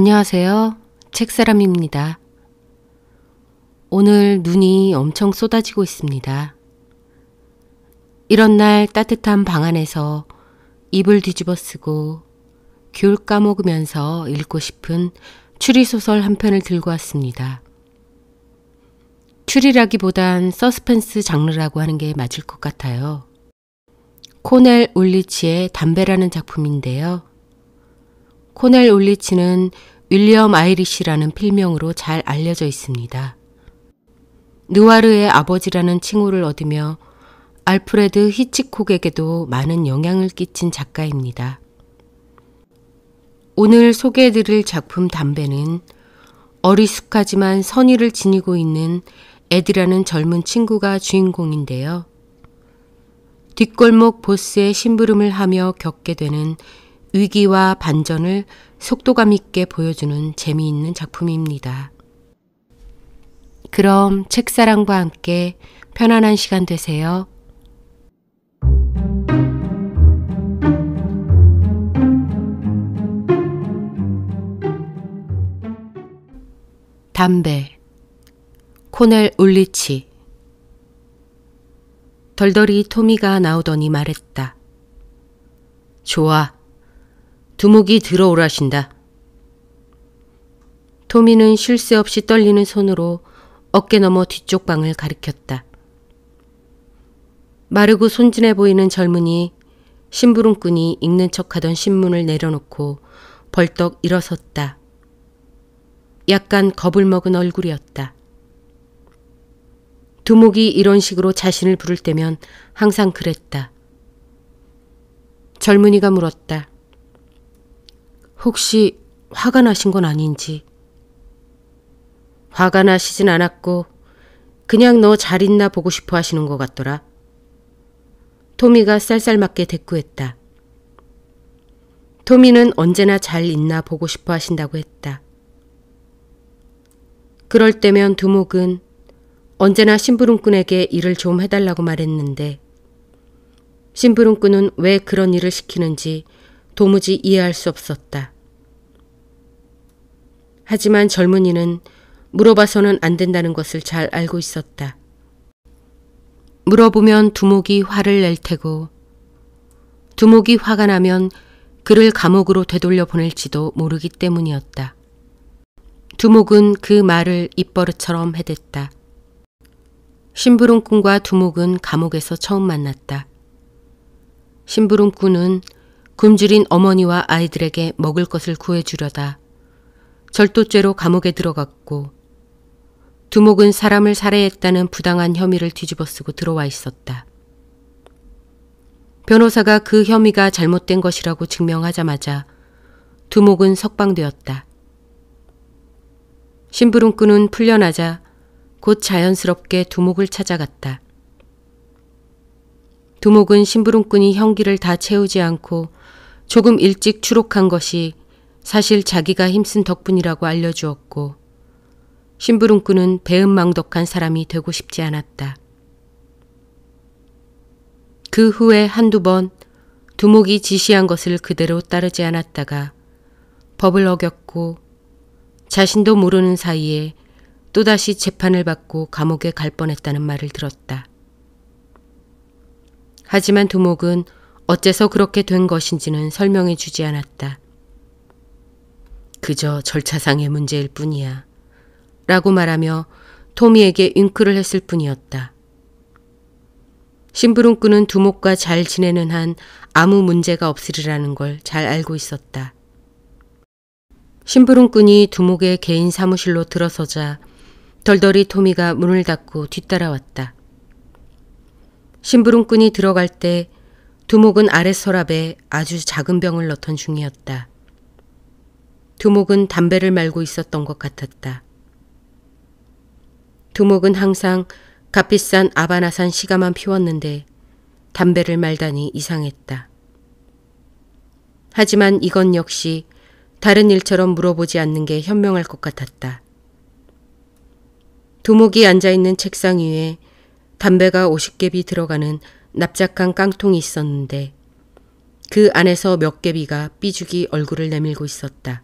안녕하세요. 책사람입니다. 오늘 눈이 엄청 쏟아지고 있습니다. 이런 날 따뜻한 방 안에서 입을 뒤집어 쓰고 귤 까먹으면서 읽고 싶은 추리소설 한 편을 들고 왔습니다. 추리라기보단 서스펜스 장르라고 하는 게 맞을 것 같아요. 코넬 올리치의 담배라는 작품인데요. 코넬 올리치는 윌리엄 아이리시라는 필명으로 잘 알려져 있습니다. 느와르의 아버지라는 칭호를 얻으며 알프레드 히치콕에게도 많은 영향을 끼친 작가입니다. 오늘 소개해드릴 작품 담배는 어리숙하지만 선의를 지니고 있는 에디라는 젊은 친구가 주인공인데요. 뒷골목 보스의 심부름을 하며 겪게 되는 위기와 반전을 속도감 있게 보여주는 재미있는 작품입니다. 그럼 책사랑과 함께 편안한 시간 되세요. 담배 코넬 울리치 덜덜이 토미가 나오더니 말했다. 좋아. 두목이 들어오라신다. 토미는 쉴 새 없이 떨리는 손으로 어깨 넘어 뒤쪽 방을 가리켰다. 마르고 손진해 보이는 젊은이 심부름꾼이 읽는 척하던 신문을 내려놓고 벌떡 일어섰다. 약간 겁을 먹은 얼굴이었다. 두목이 이런 식으로 자신을 부를 때면 항상 그랬다. 젊은이가 물었다. 혹시 화가 나신 건 아닌지. 화가 나시진 않았고 그냥 너 잘 있나 보고 싶어 하시는 것 같더라. 토미가 쌀쌀맞게 대꾸했다. 토미는 언제나 잘 있나 보고 싶어 하신다고 했다. 그럴 때면 두목은 언제나 심부름꾼에게 일을 좀 해달라고 말했는데 심부름꾼은 왜 그런 일을 시키는지 도무지 이해할 수 없었다. 하지만 젊은이는 물어봐서는 안 된다는 것을 잘 알고 있었다. 물어보면 두목이 화를 낼 테고 두목이 화가 나면 그를 감옥으로 되돌려 보낼지도 모르기 때문이었다. 두목은 그 말을 입버릇처럼 해댔다. 심부름꾼과 두목은 감옥에서 처음 만났다. 심부름꾼은 굶주린 어머니와 아이들에게 먹을 것을 구해주려다 절도죄로 감옥에 들어갔고 두목은 사람을 살해했다는 부당한 혐의를 뒤집어쓰고 들어와 있었다. 변호사가 그 혐의가 잘못된 것이라고 증명하자마자 두목은 석방되었다. 심부름꾼은 풀려나자 곧 자연스럽게 두목을 찾아갔다. 두목은 심부름꾼이 형기를 다 채우지 않고 조금 일찍 추록한 것이 사실 자기가 힘쓴 덕분이라고 알려주었고 심부름꾼은 배은망덕한 사람이 되고 싶지 않았다. 그 후에 한두 번 두목이 지시한 것을 그대로 따르지 않았다가 법을 어겼고 자신도 모르는 사이에 또다시 재판을 받고 감옥에 갈 뻔했다는 말을 들었다. 하지만 두목은 어째서 그렇게 된 것인지는 설명해 주지 않았다. 그저 절차상의 문제일 뿐이야. 라고 말하며 토미에게 윙크를 했을 뿐이었다. 심부름꾼은 두목과 잘 지내는 한 아무 문제가 없으리라는 걸 잘 알고 있었다. 심부름꾼이 두목의 개인 사무실로 들어서자 덜덜이 토미가 문을 닫고 뒤따라왔다. 심부름꾼이 들어갈 때 두목은 아래 서랍에 아주 작은 병을 넣던 중이었다. 두목은 담배를 말고 있었던 것 같았다. 두목은 항상 값비싼 아바나산 시가만 피웠는데 담배를 말다니 이상했다. 하지만 이건 역시 다른 일처럼 물어보지 않는 게 현명할 것 같았다. 두목이 앉아있는 책상 위에 담배가 50개비 들어가는 납작한 깡통이 있었는데 그 안에서 몇 개비가 삐죽이 얼굴을 내밀고 있었다.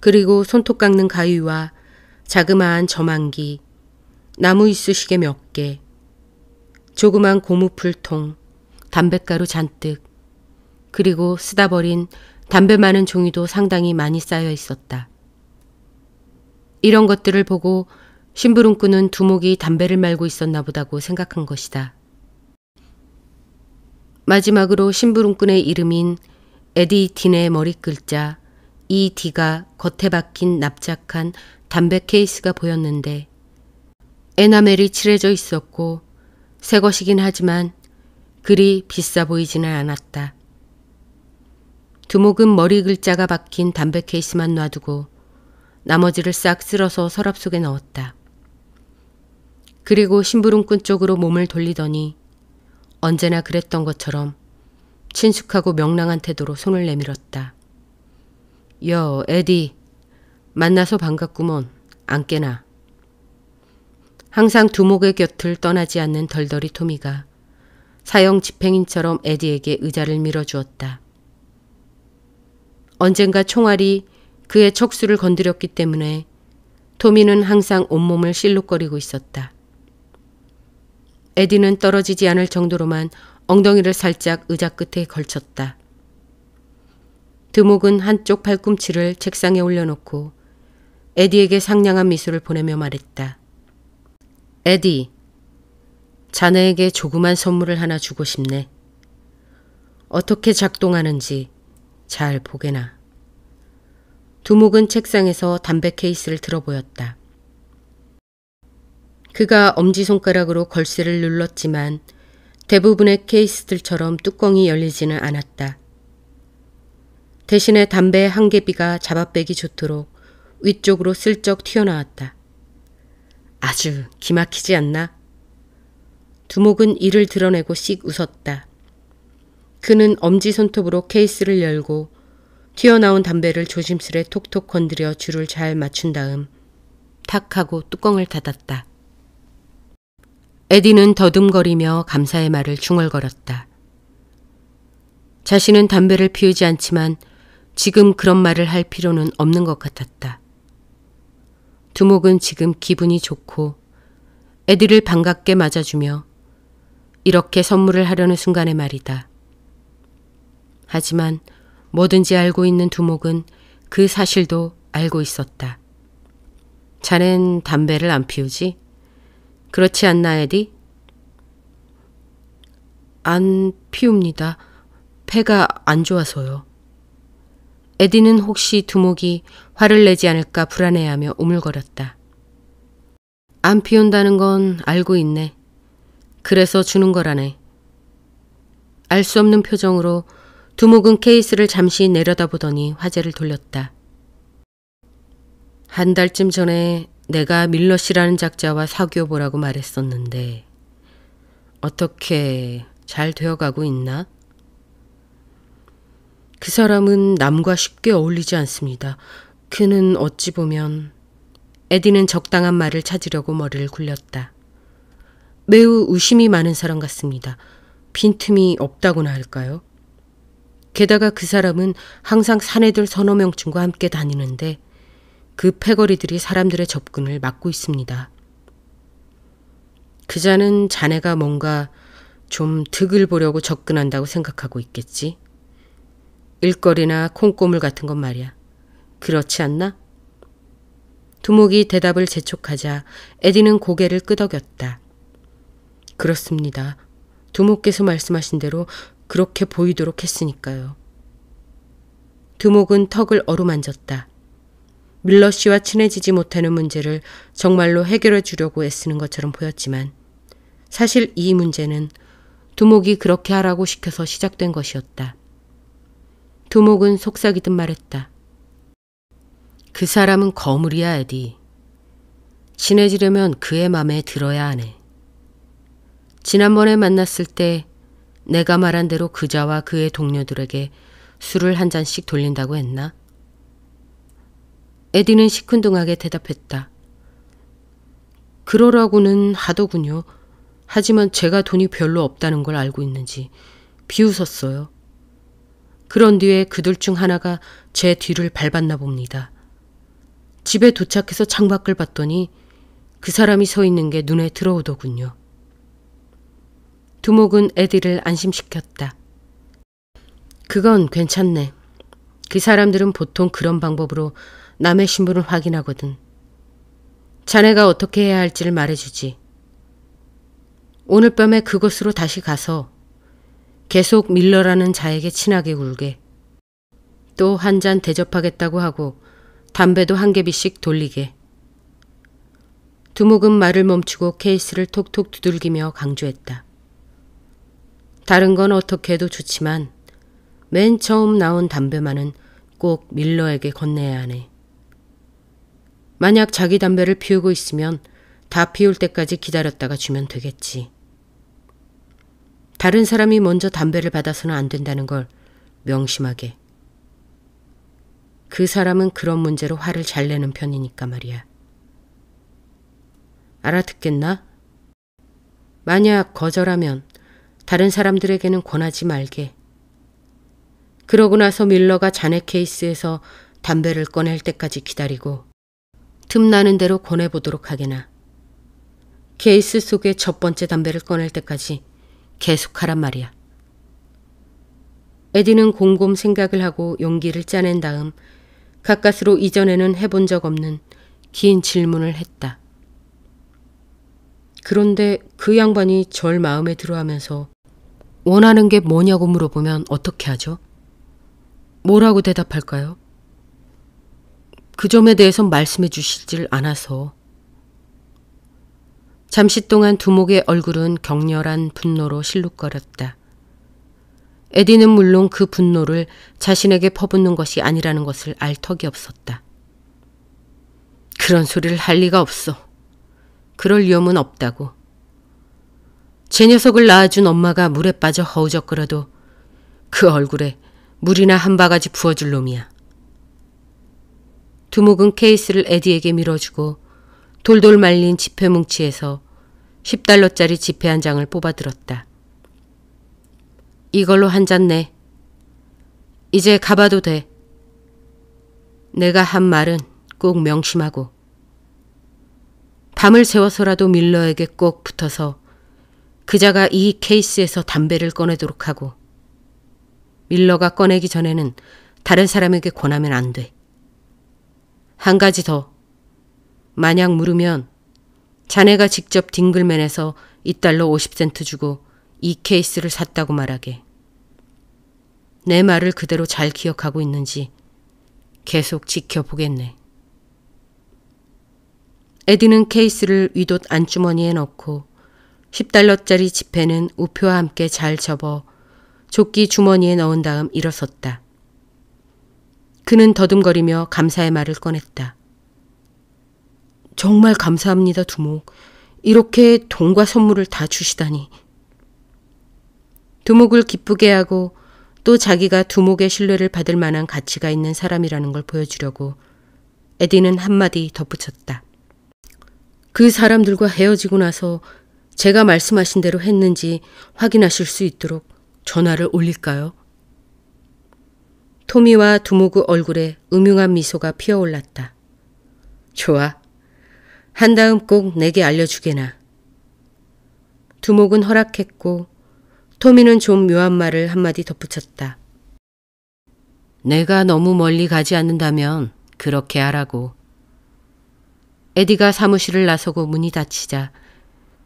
그리고 손톱 깎는 가위와 자그마한 저만기, 나무 이쑤시개 몇 개, 조그만 고무풀통, 담뱃가루 잔뜩, 그리고 쓰다 버린 담배 많은 종이도 상당히 많이 쌓여 있었다. 이런 것들을 보고 심부름꾼은 두목이 담배를 말고 있었나 보다고 생각한 것이다. 마지막으로 심부름꾼의 이름인 에디 틴의 머리 글자 이 디가 겉에 박힌 납작한 담배 케이스가 보였는데 에나멜이 칠해져 있었고 새 것이긴 하지만 그리 비싸 보이지는 않았다. 두목은 머리 글자가 박힌 담배 케이스만 놔두고 나머지를 싹 쓸어서 서랍 속에 넣었다. 그리고 심부름꾼 쪽으로 몸을 돌리더니 언제나 그랬던 것처럼 친숙하고 명랑한 태도로 손을 내밀었다. 여, 에디. 만나서 반갑구먼. 안 깨나. 항상 두목의 곁을 떠나지 않는 덜덜이 토미가 사형 집행인처럼 에디에게 의자를 밀어주었다. 언젠가 총알이 그의 척수를 건드렸기 때문에 토미는 항상 온몸을 실룩거리고 있었다. 에디는 떨어지지 않을 정도로만 엉덩이를 살짝 의자 끝에 걸쳤다. 드목은 한쪽 팔꿈치를 책상에 올려놓고 에디에게 상냥한 미소를 보내며 말했다. 에디, 자네에게 조그만 선물을 하나 주고 싶네. 어떻게 작동하는지 잘 보게나. 두목은 책상에서 담배 케이스를 들어 보였다. 그가 엄지손가락으로 걸쇠를 눌렀지만 대부분의 케이스들처럼 뚜껑이 열리지는 않았다. 대신에 담배 한 개비가 잡아빼기 좋도록 위쪽으로 슬쩍 튀어나왔다. 아주 기막히지 않나? 두목은 이를 드러내고 씩 웃었다. 그는 엄지손톱으로 케이스를 열고 튀어나온 담배를 조심스레 톡톡 건드려 줄을 잘 맞춘 다음 탁 하고 뚜껑을 닫았다. 에디는 더듬거리며 감사의 말을 중얼거렸다. 자신은 담배를 피우지 않지만 지금 그런 말을 할 필요는 없는 것 같았다. 두목은 지금 기분이 좋고 에디를 반갑게 맞아주며 이렇게 선물을 하려는 순간의 말이다. 하지만 뭐든지 알고 있는 두목은 그 사실도 알고 있었다. 자넨 담배를 안 피우지? 그렇지 않나, 에디? 안 피웁니다. 폐가 안 좋아서요. 에디는 혹시 두목이 화를 내지 않을까 불안해하며 우물거렸다. 안 피운다는 건 알고 있네. 그래서 주는 거라네. 알 수 없는 표정으로 두목은 케이스를 잠시 내려다보더니 화제를 돌렸다. 한 달쯤 전에 내가 밀러 씨라는 작자와 사귀어보라고 말했었는데, 어떻게 잘 되어가고 있나? 그 사람은 남과 쉽게 어울리지 않습니다. 그는 어찌 보면, 에디는 적당한 말을 찾으려고 머리를 굴렸다. 매우 의심이 많은 사람 같습니다. 빈틈이 없다고나 할까요? 게다가 그 사람은 항상 사내들 서너 명쯤과 함께 다니는데 그 패거리들이 사람들의 접근을 막고 있습니다. 그자는 자네가 뭔가 좀 득을 보려고 접근한다고 생각하고 있겠지. 일거리나 콩고물 같은 건 말이야. 그렇지 않나? 두목이 대답을 재촉하자 에디는 고개를 끄덕였다. 그렇습니다. 두목께서 말씀하신 대로 그렇게 보이도록 했으니까요. 두목은 턱을 어루만졌다. 밀러 씨와 친해지지 못하는 문제를 정말로 해결해 주려고 애쓰는 것처럼 보였지만 사실 이 문제는 두목이 그렇게 하라고 시켜서 시작된 것이었다. 두목은 속삭이듯 말했다. 그 사람은 거물이야, 에디. 친해지려면 그의 맘에 들어야 하네. 지난번에 만났을 때 내가 말한 대로 그자와 그의 동료들에게 술을 한 잔씩 돌린다고 했나? 에디는 시큰둥하게 대답했다. 그러라고는 하더군요. 하지만 제가 돈이 별로 없다는 걸 알고 있는지 비웃었어요. 그런 뒤에 그들 중 하나가 제 뒤를 밟았나 봅니다. 집에 도착해서 창밖을 봤더니 그 사람이 서 있는 게 눈에 들어오더군요. 두목은 에디를 안심시켰다. 그건 괜찮네. 그 사람들은 보통 그런 방법으로 남의 신분을 확인하거든. 자네가 어떻게 해야 할지를 말해주지. 오늘 밤에 그곳으로 다시 가서 계속 밀러라는 자에게 친하게 울게또 한 잔 대접하겠다고 하고 담배도 한 개비씩 돌리게. 두목은 말을 멈추고 케이스를 톡톡 두들기며 강조했다. 다른 건 어떻게 해도 좋지만 맨 처음 나온 담배만은 꼭 밀러에게 건네야 하네. 만약 자기 담배를 피우고 있으면 다 피울 때까지 기다렸다가 주면 되겠지. 다른 사람이 먼저 담배를 받아서는 안 된다는 걸 명심하게. 그 사람은 그런 문제로 화를 잘 내는 편이니까 말이야. 알아듣겠나? 만약 거절하면 다른 사람들에게는 권하지 말게. 그러고 나서 밀러가 자네 케이스에서 담배를 꺼낼 때까지 기다리고 틈나는 대로 권해보도록 하게나. 케이스 속에 첫 번째 담배를 꺼낼 때까지 계속하란 말이야. 에디는 곰곰 생각을 하고 용기를 짜낸 다음 가까스로 이전에는 해본 적 없는 긴 질문을 했다. 그런데 그 양반이 절 마음에 들어하면서 원하는 게 뭐냐고 물어보면 어떻게 하죠? 뭐라고 대답할까요? 그 점에 대해서 말씀해 주시질 않아서 잠시 동안 두목의 얼굴은 격렬한 분노로 실룩거렸다. 에디는 물론 그 분노를 자신에게 퍼붓는 것이 아니라는 것을 알 턱이 없었다. 그런 소리를 할 리가 없어. 그럴 위험은 없다고. 제 녀석을 낳아준 엄마가 물에 빠져 허우적거려도 그 얼굴에 물이나 한 바가지 부어줄 놈이야. 두목은 케이스를 에디에게 밀어주고 돌돌 말린 지폐 뭉치에서 10달러짜리 지폐 한 장을 뽑아들었다. 이걸로 한 잔 내. 이제 가봐도 돼. 내가 한 말은 꼭 명심하고 밤을 새워서라도 밀러에게 꼭 붙어서 그자가 이 케이스에서 담배를 꺼내도록 하고 밀러가 꺼내기 전에는 다른 사람에게 권하면 안 돼. 한 가지 더. 만약 물으면 자네가 직접 딩글맨에서 이달러 50센트 주고 이 케이스를 샀다고 말하게. 내 말을 그대로 잘 기억하고 있는지 계속 지켜보겠네. 에디는 케이스를 위옷 안주머니에 넣고 10달러짜리 지폐는 우표와 함께 잘 접어 조끼 주머니에 넣은 다음 일어섰다. 그는 더듬거리며 감사의 말을 꺼냈다. 정말 감사합니다, 두목. 이렇게 돈과 선물을 다 주시다니. 두목을 기쁘게 하고 또 자기가 두목의 신뢰를 받을 만한 가치가 있는 사람이라는 걸 보여주려고 에디는 한마디 덧붙였다. 그 사람들과 헤어지고 나서 제가 말씀하신 대로 했는지 확인하실 수 있도록 전화를 올릴까요? 토미와 두목의 얼굴에 음흉한 미소가 피어올랐다. 좋아. 한 다음 꼭 내게 알려주게나. 두목은 허락했고 토미는 좀 묘한 말을 한마디 덧붙였다. 내가 너무 멀리 가지 않는다면 그렇게 하라고. 에디가 사무실을 나서고 문이 닫히자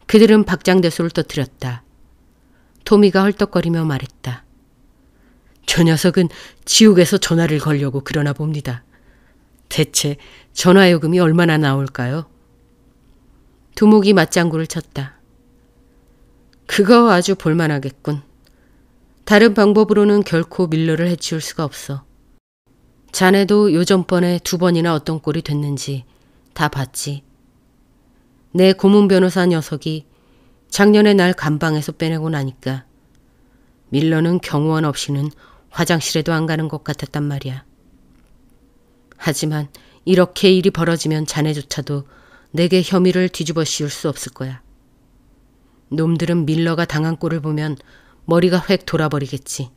그들은 박장대소를 떠뜨렸다. 토미가 헐떡거리며 말했다. 저 녀석은 지옥에서 전화를 걸려고 그러나 봅니다. 대체 전화요금이 얼마나 나올까요? 두목이 맞장구를 쳤다. 그거 아주 볼만하겠군. 다른 방법으로는 결코 밀러를 해치울 수가 없어. 자네도 요전번에 두 번이나 어떤 꼴이 됐는지 다 봤지. 내 고문 변호사 녀석이 작년에 날 감방에서 빼내고 나니까 밀러는 경호원 없이는 화장실에도 안 가는 것 같았단 말이야. 하지만 이렇게 일이 벌어지면 자네조차도 내게 혐의를 뒤집어 씌울 수 없을 거야. 놈들은 밀러가 당한 꼴을 보면 머리가 획 돌아버리겠지.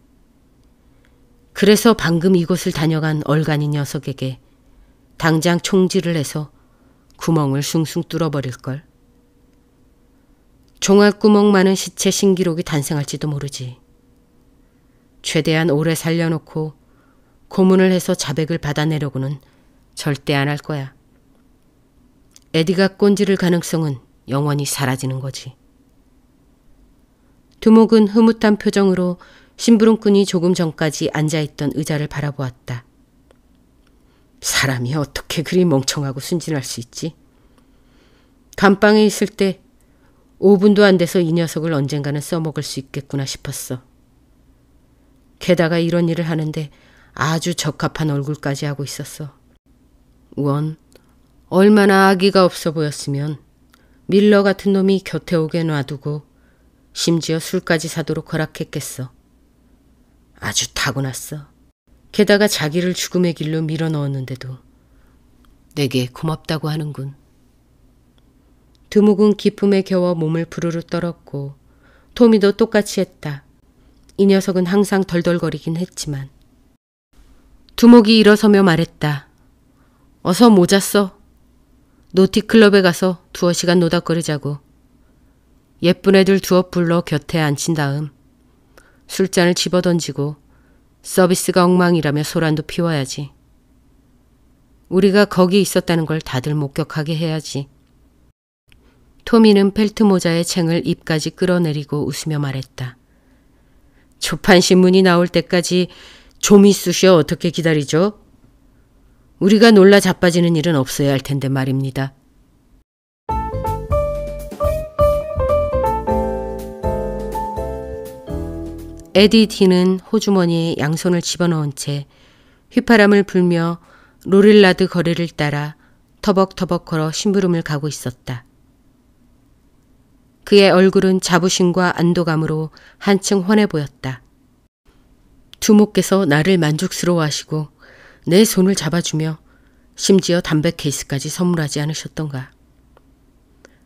그래서 방금 이곳을 다녀간 얼간이 녀석에게 당장 총질을 해서 구멍을 숭숭 뚫어버릴걸. 종합구멍 많은 시체 신기록이 탄생할지도 모르지. 최대한 오래 살려놓고 고문을 해서 자백을 받아내려고는 절대 안 할 거야. 에디가 꼰지를 가능성은 영원히 사라지는 거지. 두목은 흐뭇한 표정으로 심부름꾼이 조금 전까지 앉아있던 의자를 바라보았다. 사람이 어떻게 그리 멍청하고 순진할 수 있지? 감방에 있을 때 5분도 안 돼서 이 녀석을 언젠가는 써먹을 수 있겠구나 싶었어. 게다가 이런 일을 하는데 아주 적합한 얼굴까지 하고 있었어. 원, 얼마나 아기가 없어 보였으면 밀러 같은 놈이 곁에 오게 놔두고 심지어 술까지 사도록 허락했겠어. 아주 타고났어. 게다가 자기를 죽음의 길로 밀어 넣었는데도 내게 고맙다고 하는군. 드묵은 기쁨에 겨워 몸을 부르르 떨었고 토미도 똑같이 했다. 이 녀석은 항상 덜덜거리긴 했지만 두목이 일어서며 말했다. 어서 모자 써. 노티클럽에 가서 두어 시간 노닥거리자고. 예쁜 애들 두어 불러 곁에 앉힌 다음 술잔을 집어던지고 서비스가 엉망이라며 소란도 피워야지. 우리가 거기 있었다는 걸 다들 목격하게 해야지. 토미는 펠트 모자의 챙을 입까지 끌어내리고 웃으며 말했다. 초판신문이 나올 때까지 좀 있으셔 어떻게 기다리죠? 우리가 놀라 자빠지는 일은 없어야 할 텐데 말입니다. 에디티는 호주머니에 양손을 집어넣은 채 휘파람을 불며 로릴라드 거리를 따라 터벅터벅 걸어 심부름을 가고 있었다. 그의 얼굴은 자부심과 안도감으로 한층 환해 보였다. 두목께서 나를 만족스러워하시고 내 손을 잡아주며 심지어 담배 케이스까지 선물하지 않으셨던가.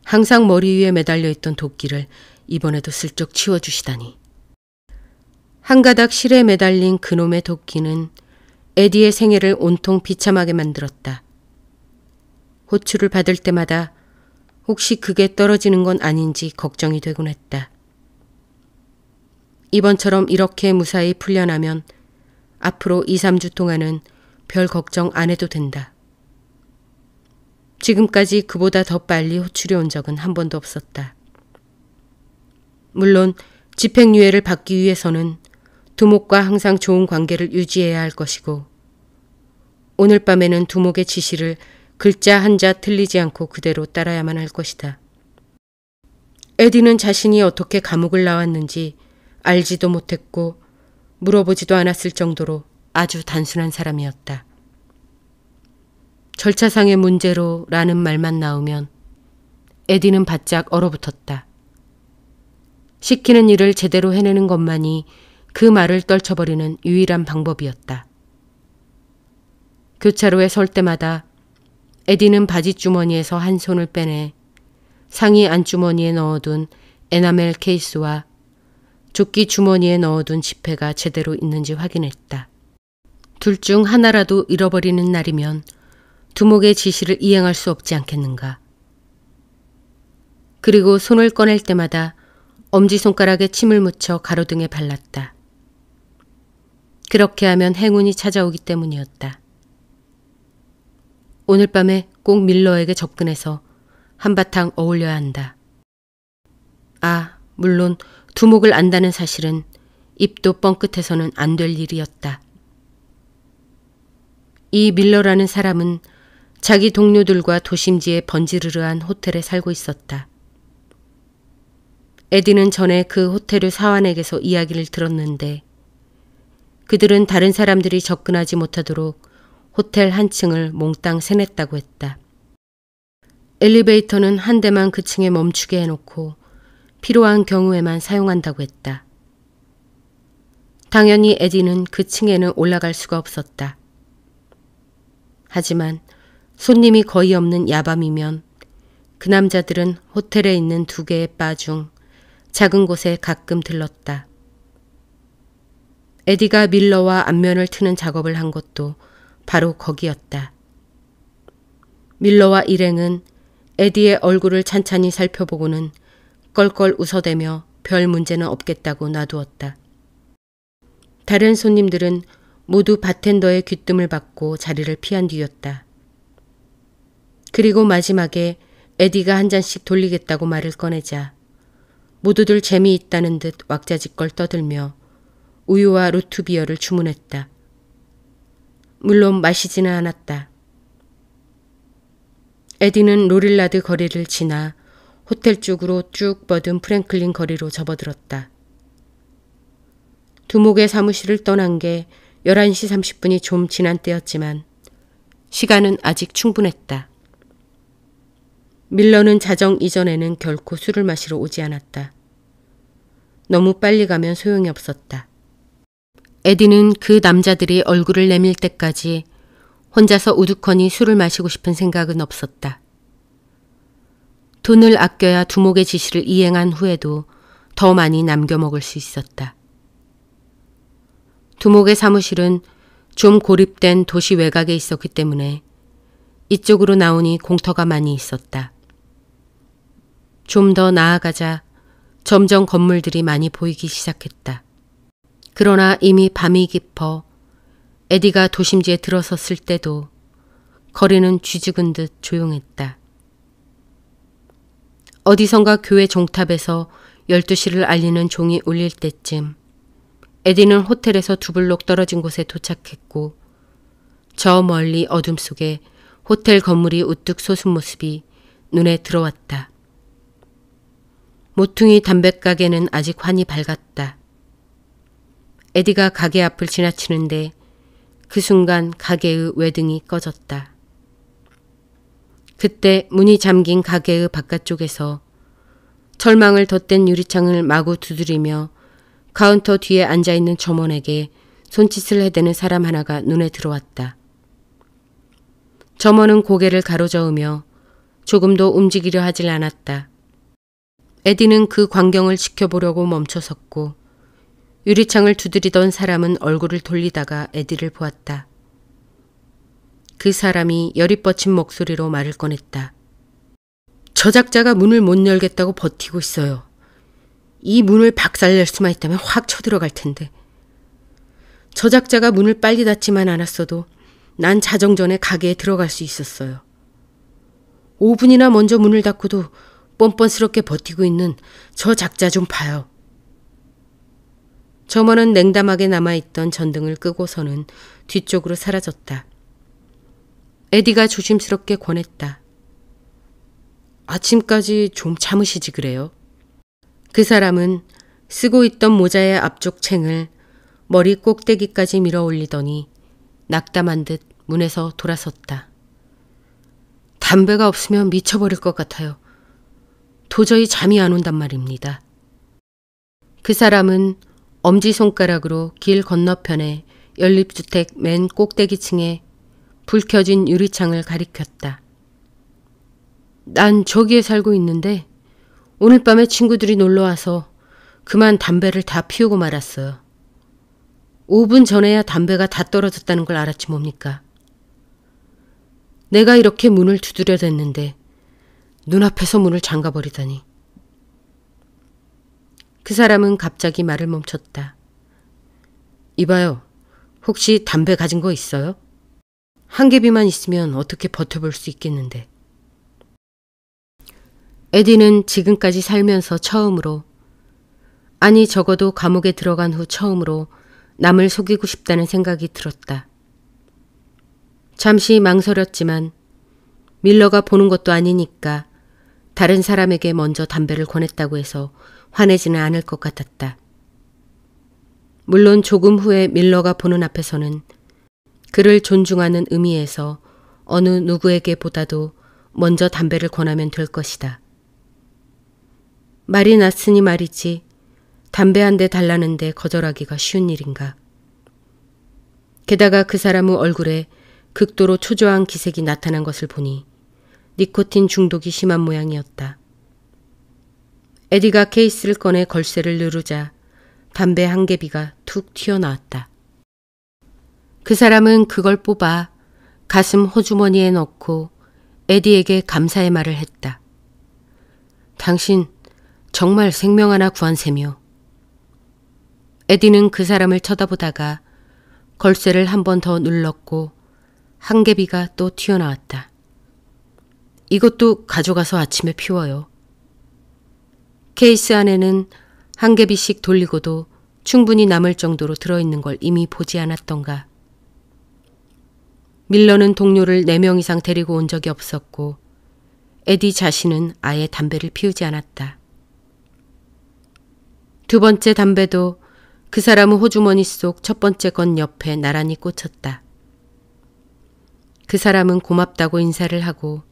항상 머리 위에 매달려 있던 도끼를 이번에도 슬쩍 치워주시다니. 한 가닥 실에 매달린 그놈의 도끼는 에디의 생애를 온통 비참하게 만들었다. 호출을 받을 때마다 혹시 그게 떨어지는 건 아닌지 걱정이 되곤 했다. 이번처럼 이렇게 무사히 풀려나면 앞으로 2, 3주 동안은 별 걱정 안 해도 된다. 지금까지 그보다 더 빨리 호출이 온 적은 한 번도 없었다. 물론 집행유예를 받기 위해서는 두목과 항상 좋은 관계를 유지해야 할 것이고 오늘 밤에는 두목의 지시를 글자 한 자 틀리지 않고 그대로 따라야만 할 것이다. 에디는 자신이 어떻게 감옥을 나왔는지 알지도 못했고 물어보지도 않았을 정도로 아주 단순한 사람이었다. 절차상의 문제로 라는 말만 나오면 에디는 바짝 얼어붙었다. 시키는 일을 제대로 해내는 것만이 그 말을 떨쳐버리는 유일한 방법이었다. 교차로에 설 때마다 에디는 바지 주머니에서 한 손을 빼내 상의 안주머니에 넣어둔 에나멜 케이스와 조끼 주머니에 넣어둔 지폐가 제대로 있는지 확인했다. 둘 중 하나라도 잃어버리는 날이면 두목의 지시를 이행할 수 없지 않겠는가. 그리고 손을 꺼낼 때마다 엄지손가락에 침을 묻혀 가로등에 발랐다. 그렇게 하면 행운이 찾아오기 때문이었다. 오늘 밤에 꼭 밀러에게 접근해서 한바탕 어울려야 한다. 아, 물론 두목을 안다는 사실은 입도 뻥끗해서는 안 될 일이었다. 이 밀러라는 사람은 자기 동료들과 도심지의 번지르르한 호텔에 살고 있었다. 에디는 전에 그호텔의사원에게서 이야기를 들었는데 그들은 다른 사람들이 접근하지 못하도록 호텔 한 층을 몽땅 세냈다고 했다. 엘리베이터는 한 대만 그 층에 멈추게 해놓고 필요한 경우에만 사용한다고 했다. 당연히 에디는 그 층에는 올라갈 수가 없었다. 하지만 손님이 거의 없는 야밤이면 그 남자들은 호텔에 있는 두 개의 바 중 작은 곳에 가끔 들렀다. 에디가 밀러와 안면을 트는 작업을 한 것도 바로 거기였다. 밀러와 일행은 에디의 얼굴을 찬찬히 살펴보고는 껄껄 웃어대며 별 문제는 없겠다고 놔두었다. 다른 손님들은 모두 바텐더의 귀뜸을 받고 자리를 피한 뒤였다. 그리고 마지막에 에디가 한 잔씩 돌리겠다고 말을 꺼내자 모두들 재미있다는 듯 왁자지껄 떠들며 우유와 루트비어를 주문했다. 물론 마시지는 않았다. 에디는 로릴라드 거리를 지나 호텔 쪽으로 쭉 뻗은 프랭클린 거리로 접어들었다. 두목의 사무실을 떠난 게 11시 30분이 좀 지난 때였지만 시간은 아직 충분했다. 밀러는 자정 이전에는 결코 술을 마시러 오지 않았다. 너무 빨리 가면 소용이 없었다. 에디는 그 남자들이 얼굴을 내밀 때까지 혼자서 우두커니 술을 마시고 싶은 생각은 없었다. 돈을 아껴야 두목의 지시를 이행한 후에도 더 많이 남겨 먹을 수 있었다. 두목의 사무실은 좀 고립된 도시 외곽에 있었기 때문에 이쪽으로 나오니 공터가 많이 있었다. 좀 더 나아가자 점점 건물들이 많이 보이기 시작했다. 그러나 이미 밤이 깊어 에디가 도심지에 들어섰을 때도 거리는 쥐죽은 듯 조용했다. 어디선가 교회 종탑에서 12시를 알리는 종이 울릴 때쯤 에디는 호텔에서 두 블록 떨어진 곳에 도착했고 저 멀리 어둠 속에 호텔 건물이 우뚝 솟은 모습이 눈에 들어왔다. 모퉁이 담뱃가게는 아직 환히 밝았다. 에디가 가게 앞을 지나치는데 그 순간 가게의 외등이 꺼졌다. 그때 문이 잠긴 가게의 바깥쪽에서 철망을 덧댄 유리창을 마구 두드리며 카운터 뒤에 앉아있는 점원에게 손짓을 해대는 사람 하나가 눈에 들어왔다. 점원은 고개를 가로저으며 조금도 움직이려 하질 않았다. 에디는 그 광경을 지켜보려고 멈춰섰고 유리창을 두드리던 사람은 얼굴을 돌리다가 에디를 보았다. 그 사람이 열이 뻗친 목소리로 말을 꺼냈다. 저작자가 문을 못 열겠다고 버티고 있어요. 이 문을 박살낼 수만 있다면 확 쳐들어갈 텐데. 저작자가 문을 빨리 닫지만 않았어도 난 자정 전에 가게에 들어갈 수 있었어요. 5분이나 먼저 문을 닫고도 뻔뻔스럽게 버티고 있는 저 작자 좀 봐요. 점원은 냉담하게 남아있던 전등을 끄고서는 뒤쪽으로 사라졌다. 에디가 조심스럽게 권했다. 아침까지 좀 참으시지 그래요. 그 사람은 쓰고 있던 모자의 앞쪽 챙을 머리 꼭대기까지 밀어 올리더니 낙담한 듯 문에서 돌아섰다. 담배가 없으면 미쳐버릴 것 같아요. 도저히 잠이 안 온단 말입니다. 그 사람은 엄지손가락으로 길 건너편에 연립주택 맨 꼭대기층에 불 켜진 유리창을 가리켰다. 난 저기에 살고 있는데 오늘 밤에 친구들이 놀러와서 그만 담배를 다 피우고 말았어요. 5분 전에야 담배가 다 떨어졌다는 걸 알았지 뭡니까. 내가 이렇게 문을 두드려 댔는데 눈앞에서 문을 잠가버리다니. 그 사람은 갑자기 말을 멈췄다. 이봐요. 혹시 담배 가진 거 있어요? 한 개비만 있으면 어떻게 버텨볼 수 있겠는데. 에디는 지금까지 살면서 처음으로, 아니 적어도 감옥에 들어간 후 처음으로 남을 속이고 싶다는 생각이 들었다. 잠시 망설였지만 밀러가 보는 것도 아니니까 다른 사람에게 먼저 담배를 권했다고 해서 화내지는 않을 것 같았다. 물론 조금 후에 밀러가 보는 앞에서는 그를 존중하는 의미에서 어느 누구에게보다도 먼저 담배를 권하면 될 것이다. 말이 났으니 말이지 담배 한 대 달라는데 거절하기가 쉬운 일인가. 게다가 그 사람의 얼굴에 극도로 초조한 기색이 나타난 것을 보니 니코틴 중독이 심한 모양이었다. 에디가 케이스를 꺼내 걸쇠를 누르자 담배 한 개비가 툭 튀어나왔다. 그 사람은 그걸 뽑아 가슴 호주머니에 넣고 에디에게 감사의 말을 했다. 당신 정말 생명 하나 구한 셈이요. 에디는 그 사람을 쳐다보다가 걸쇠를 한 번 더 눌렀고 한개비가 또 튀어나왔다. 이것도 가져가서 아침에 피워요. 케이스 안에는 한 개비씩 돌리고도 충분히 남을 정도로 들어있는 걸 이미 보지 않았던가. 밀러는 동료를 4명 이상 데리고 온 적이 없었고 에디 자신은 아예 담배를 피우지 않았다. 두 번째 담배도 그 사람은 호주머니 속 첫 번째 건 옆에 나란히 꽂혔다. 그 사람은 고맙다고 인사를 하고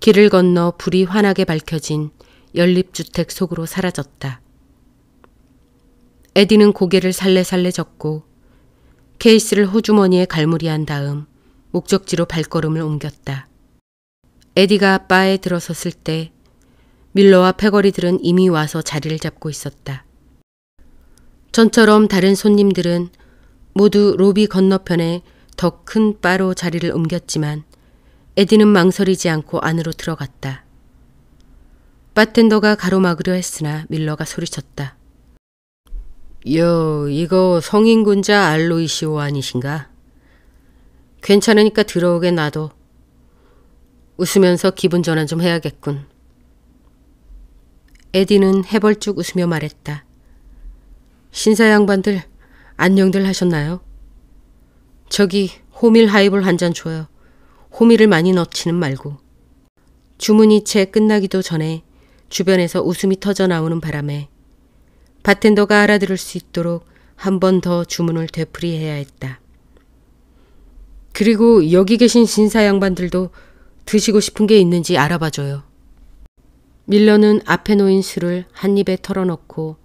길을 건너 불이 환하게 밝혀진 연립주택 속으로 사라졌다. 에디는 고개를 살레살레 젓고 케이스를 호주머니에 갈무리한 다음 목적지로 발걸음을 옮겼다. 에디가 바에 들어섰을 때 밀러와 패거리들은 이미 와서 자리를 잡고 있었다. 전처럼 다른 손님들은 모두 로비 건너편에 더 큰 바로 자리를 옮겼지만 에디는 망설이지 않고 안으로 들어갔다. 바텐더가 가로막으려 했으나 밀러가 소리쳤다. 여, 이거 성인군자 알로이시오 아니신가? 괜찮으니까 들어오게 놔둬. 웃으면서 기분 전환 좀 해야겠군. 에디는 해벌쭉 웃으며 말했다. 신사 양반들, 안녕들 하셨나요? 저기 호밀 하이볼 한 잔 줘요. 호밀을 많이 넣지는 말고. 주문이 채 끝나기도 전에 주변에서 웃음이 터져 나오는 바람에 바텐더가 알아들을 수 있도록 한 번 더 주문을 되풀이해야 했다. 그리고 여기 계신 신사 양반들도 드시고 싶은 게 있는지 알아봐줘요. 밀러는 앞에 놓인 술을 한 입에 털어놓고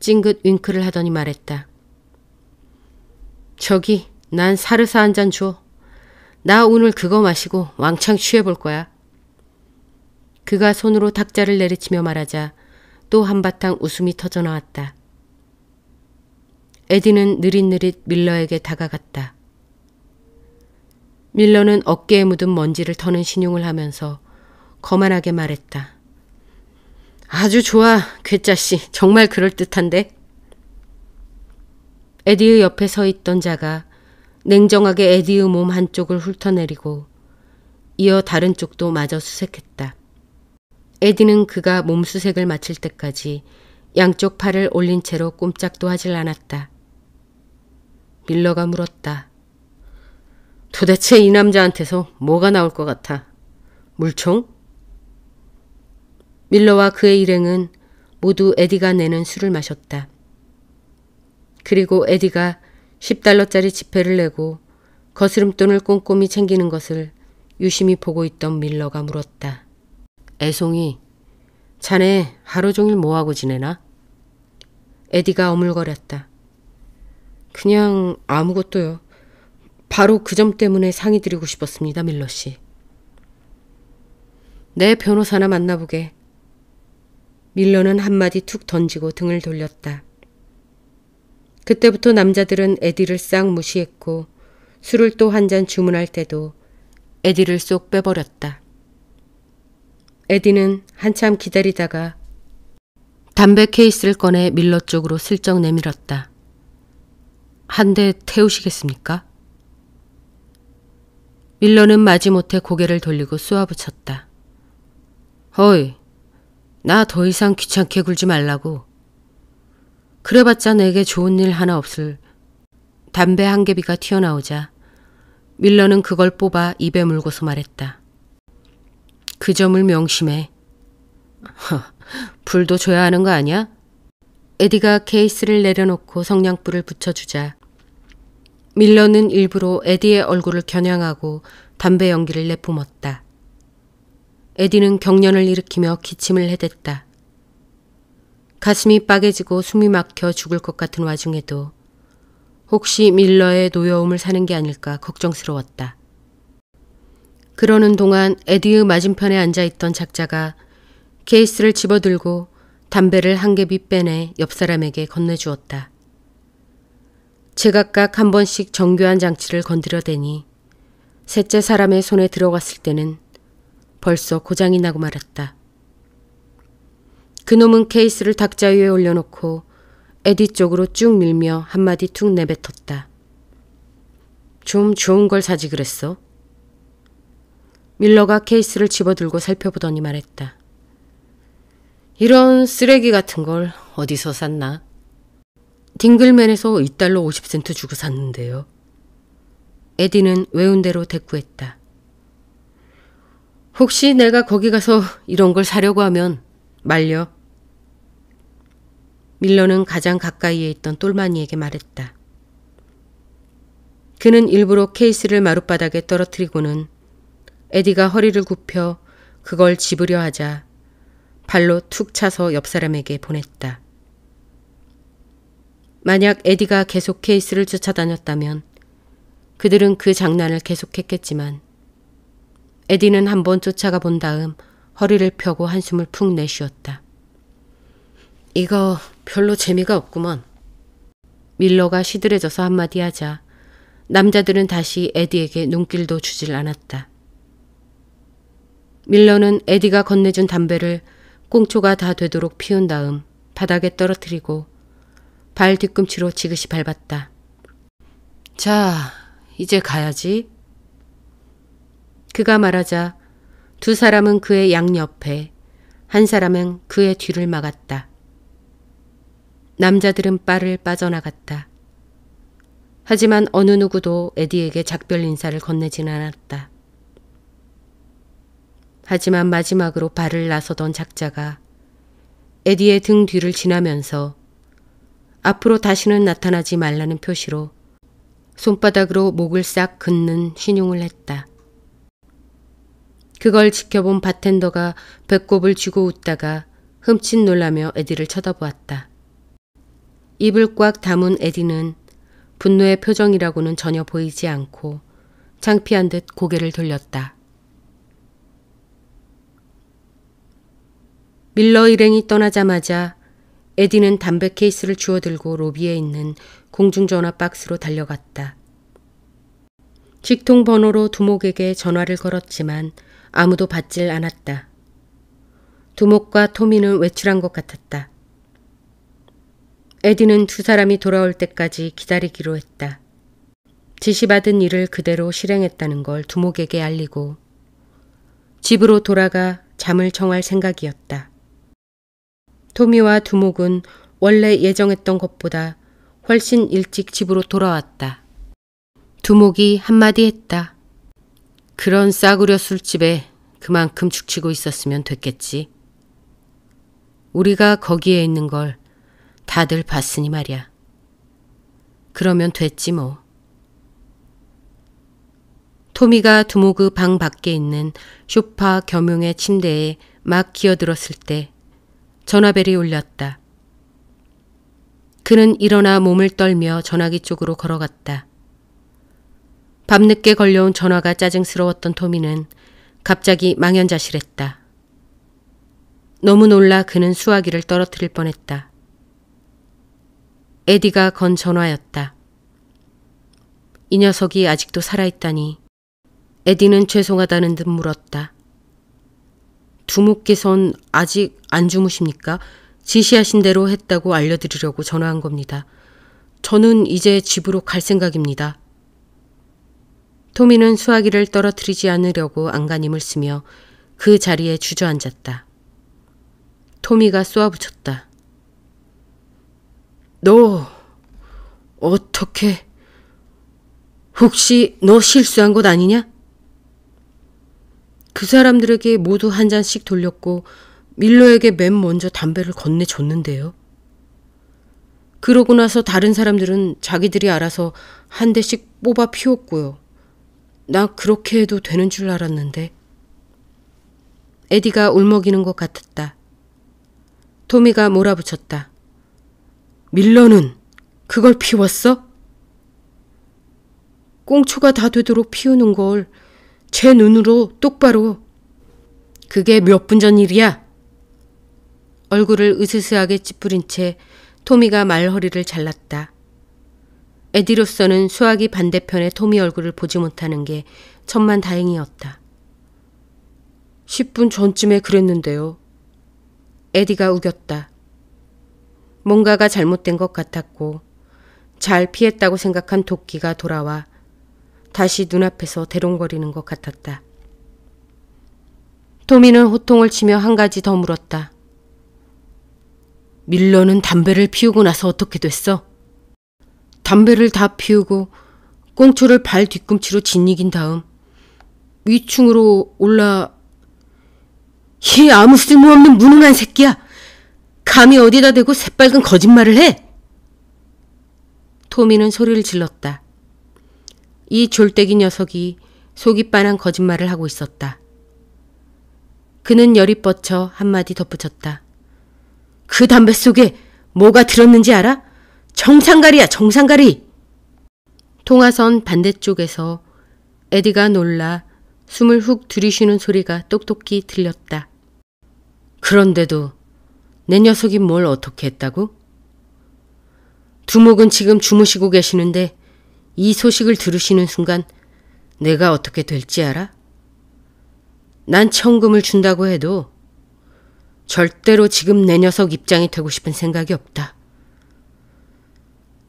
찡긋 윙크를 하더니 말했다. 저기 난 사르사 한 잔 줘. 나 오늘 그거 마시고 왕창 취해볼 거야. 그가 손으로 탁자를 내리치며 말하자 또 한바탕 웃음이 터져나왔다. 에디는 느릿느릿 밀러에게 다가갔다. 밀러는 어깨에 묻은 먼지를 터는 신용을 하면서 거만하게 말했다. 아주 좋아, 괴짜씨. 정말 그럴듯한데? 에디의 옆에 서 있던 자가 냉정하게 에디의 몸 한쪽을 훑어내리고 이어 다른 쪽도 마저 수색했다. 에디는 그가 몸수색을 마칠 때까지 양쪽 팔을 올린 채로 꼼짝도 하질 않았다. 밀러가 물었다. 도대체 이 남자한테서 뭐가 나올 것 같아? 물총? 밀러와 그의 일행은 모두 에디가 내는 술을 마셨다. 그리고 에디가 10달러짜리 지폐를 내고 거스름돈을 꼼꼼히 챙기는 것을 유심히 보고 있던 밀러가 물었다. 애송이, 자네 하루 종일 뭐하고 지내나? 에디가 어물거렸다. 그냥 아무것도요. 바로 그 점 때문에 상의 드리고 싶었습니다, 밀러 씨. 내 변호사나 만나보게. 밀러는 한마디 툭 던지고 등을 돌렸다. 그때부터 남자들은 에디를 싹 무시했고 술을 또 한 잔 주문할 때도 에디를 쏙 빼버렸다. 에디는 한참 기다리다가 담배 케이스를 꺼내 밀러 쪽으로 슬쩍 내밀었다. 한 대 태우시겠습니까? 밀러는 마지못해 고개를 돌리고 쏘아붙였다. 허이, 나 더 이상 귀찮게 굴지 말라고. 그래봤자 내게 좋은 일 하나 없을 담배 한 개비가 튀어나오자 밀러는 그걸 뽑아 입에 물고서 말했다. 그 점을 명심해. 허, 불도 줘야 하는 거 아니야? 에디가 케이스를 내려놓고 성냥불을 붙여주자 밀러는 일부러 에디의 얼굴을 겨냥하고 담배 연기를 내뿜었다. 에디는 경련을 일으키며 기침을 해댔다. 가슴이 빠개지고 숨이 막혀 죽을 것 같은 와중에도 혹시 밀러의 노여움을 사는 게 아닐까 걱정스러웠다. 그러는 동안 에디의 맞은편에 앉아있던 작자가 케이스를 집어들고 담배를 한 개비 빼내 옆 사람에게 건네주었다. 제각각 한 번씩 정교한 장치를 건드려대니 셋째 사람의 손에 들어갔을 때는 벌써 고장이 나고 말았다. 그놈은 케이스를 탁자 위에 올려놓고 에디 쪽으로 쭉 밀며 한마디 툭 내뱉었다. 좀 좋은 걸 사지 그랬어? 밀러가 케이스를 집어들고 살펴보더니 말했다. 이런 쓰레기 같은 걸 어디서 샀나? 딩글맨에서 이달러 50센트 주고 샀는데요. 에디는 외운 대로 대꾸했다. 혹시 내가 거기 가서 이런 걸 사려고 하면 말려. 밀러는 가장 가까이에 있던 똘마니에게 말했다. 그는 일부러 케이스를 마룻바닥에 떨어뜨리고는 에디가 허리를 굽혀 그걸 집으려 하자 발로 툭 차서 옆 사람에게 보냈다. 만약 에디가 계속 케이스를 쫓아다녔다면 그들은 그 장난을 계속했겠지만 에디는 한 번 쫓아가 본 다음 허리를 펴고 한숨을 푹 내쉬었다. 이거 별로 재미가 없구먼. 밀러가 시들해져서 한마디 하자 남자들은 다시 에디에게 눈길도 주질 않았다. 밀러는 에디가 건네준 담배를 꽁초가 다 되도록 피운 다음 바닥에 떨어뜨리고 발 뒤꿈치로 지그시 밟았다. 자, 이제 가야지. 그가 말하자 두 사람은 그의 양옆에 한 사람은 그의 뒤를 막았다. 남자들은 빠를 빠져나갔다. 하지만 어느 누구도 에디에게 작별 인사를 건네진 않았다. 하지만 마지막으로 발을 나서던 작자가 에디의 등 뒤를 지나면서 앞으로 다시는 나타나지 말라는 표시로 손바닥으로 목을 싹 긋는 신용을 했다. 그걸 지켜본 바텐더가 배꼽을 쥐고 웃다가 흠칫 놀라며 에디를 쳐다보았다. 입을 꽉 담은 에디는 분노의 표정이라고는 전혀 보이지 않고 창피한 듯 고개를 돌렸다. 밀러 일행이 떠나자마자 에디는 담배 케이스를 주워들고 로비에 있는 공중전화 박스로 달려갔다. 직통 번호로 두목에게 전화를 걸었지만 아무도 받질 않았다. 두목과 토미는 외출한 것 같았다. 에디는 두 사람이 돌아올 때까지 기다리기로 했다. 지시받은 일을 그대로 실행했다는 걸 두목에게 알리고 집으로 돌아가 잠을 청할 생각이었다. 토미와 두목은 원래 예정했던 것보다 훨씬 일찍 집으로 돌아왔다. 두목이 한마디 했다. 그런 싸구려 술집에 그만큼 죽치고 있었으면 됐겠지. 우리가 거기에 있는 걸 다들 봤으니 말이야. 그러면 됐지 뭐. 토미가 두목의 방 밖에 있는 쇼파 겸용의 침대에 막 기어들었을 때 전화벨이 울렸다. 그는 일어나 몸을 떨며 전화기 쪽으로 걸어갔다. 밤늦게 걸려온 전화가 짜증스러웠던 토미는 갑자기 망연자실했다. 너무 놀라 그는 수화기를 떨어뜨릴 뻔했다. 에디가 건 전화였다. 이 녀석이 아직도 살아있다니. 에디는 죄송하다는 듯 물었다. 두목께선 아직 안 주무십니까? 지시하신 대로 했다고 알려드리려고 전화한 겁니다. 저는 이제 집으로 갈 생각입니다. 토미는 수화기를 떨어뜨리지 않으려고 안간힘을 쓰며 그 자리에 주저앉았다. 토미가 쏘아붙였다. 너 어떻게 혹시 너 실수한 것 아니냐? 그 사람들에게 모두 한 잔씩 돌렸고 밀러에게 맨 먼저 담배를 건네줬는데요. 그러고 나서 다른 사람들은 자기들이 알아서 한 대씩 뽑아 피웠고요. 나 그렇게 해도 되는 줄 알았는데. 에디가 울먹이는 것 같았다. 토미가 몰아붙였다. 밀러는 그걸 피웠어? 꽁초가 다 되도록 피우는 걸제 눈으로 똑바로. 그게 몇 분 전 일이야? 얼굴을 으스스하게 찌푸린 채 토미가 말허리를 잘랐다. 에디로서는 수학이 반대편의 토미 얼굴을 보지 못하는 게 천만 다행이었다. 10분 전쯤에 그랬는데요. 에디가 우겼다. 뭔가가 잘못된 것 같았고, 잘 피했다고 생각한 도끼가 돌아와 다시 눈앞에서 대롱거리는 것 같았다. 도미는 호통을 치며 한 가지 더 물었다. 밀러는 담배를 피우고 나서 어떻게 됐어? 담배를 다 피우고 꽁초를 발 뒤꿈치로 짓이긴 다음 위층으로 올라 이 아무 쓸모없는 무능한 새끼야. 감히 어디다 대고 새빨간 거짓말을 해? 토미는 소리를 질렀다. 이 졸대기 녀석이 속이 빠한 거짓말을 하고 있었다. 그는 열이 뻗쳐 한마디 덧붙였다. 그 담배 속에 뭐가 들었는지 알아? 정상가리야, 정상가리! 통화선 반대쪽에서 에디가 놀라 숨을 훅 들이쉬는 소리가 똑똑히 들렸다. 그런데도 내 녀석이 뭘 어떻게 했다고? 두목은 지금 주무시고 계시는데 이 소식을 들으시는 순간 내가 어떻게 될지 알아? 난 천금을 준다고 해도 절대로 지금 내 녀석 입장이 되고 싶은 생각이 없다.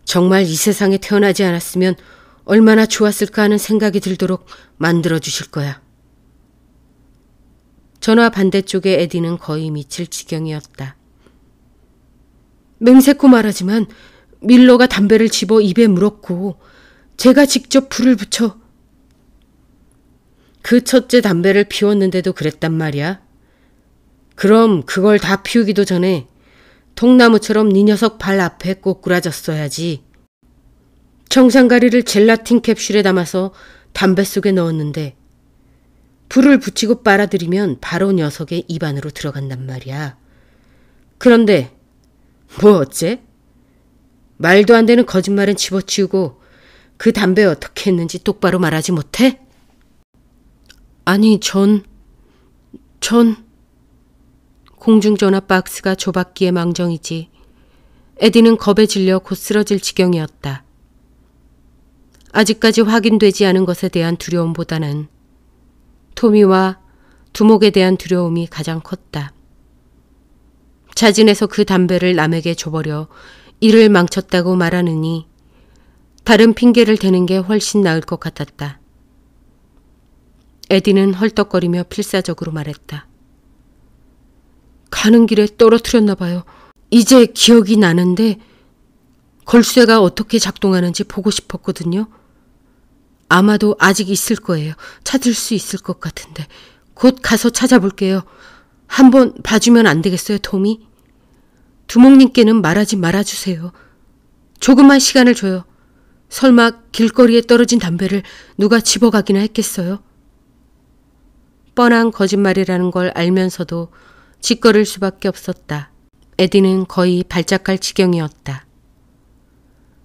정말 이 세상에 태어나지 않았으면 얼마나 좋았을까 하는 생각이 들도록 만들어 주실 거야. 전화 반대쪽의 에디는 거의 미칠 지경이었다. 맹세코 말하지만 밀러가 담배를 집어 입에 물었고 제가 직접 불을 붙여. 그 첫째 담배를 피웠는데도 그랬단 말이야. 그럼 그걸 다 피우기도 전에 통나무처럼 네 녀석 발 앞에 꼬꾸라졌어야지. 청산가리를 젤라틴 캡슐에 담아서 담배 속에 넣었는데 불을 붙이고 빨아들이면 바로 녀석의 입안으로 들어간단 말이야. 그런데 뭐 어째? 말도 안 되는 거짓말은 집어치우고 그 담배 어떻게 했는지 똑바로 말하지 못해? 아니, 전, 전. 공중전화 박스가 조박기에 망정이지. 에디는 겁에 질려 곧 쓰러질 지경이었다. 아직까지 확인되지 않은 것에 대한 두려움보다는 토미와 두목에 대한 두려움이 가장 컸다. 자진해서 그 담배를 남에게 줘버려 이를 망쳤다고 말하느니 다른 핑계를 대는 게 훨씬 나을 것 같았다. 에디는 헐떡거리며 필사적으로 말했다. 가는 길에 떨어뜨렸나 봐요. 이제 기억이 나는데 걸쇠가 어떻게 작동하는지 보고 싶었거든요. 아마도 아직 있을 거예요. 찾을 수 있을 것 같은데. 곧 가서 찾아볼게요. 한번 봐주면 안 되겠어요, 도미 두목님께는 말하지 말아주세요. 조금만 시간을 줘요. 설마 길거리에 떨어진 담배를 누가 집어가기나 했겠어요? 뻔한 거짓말이라는 걸 알면서도 짓거릴 수밖에 없었다. 에디는 거의 발작할 지경이었다.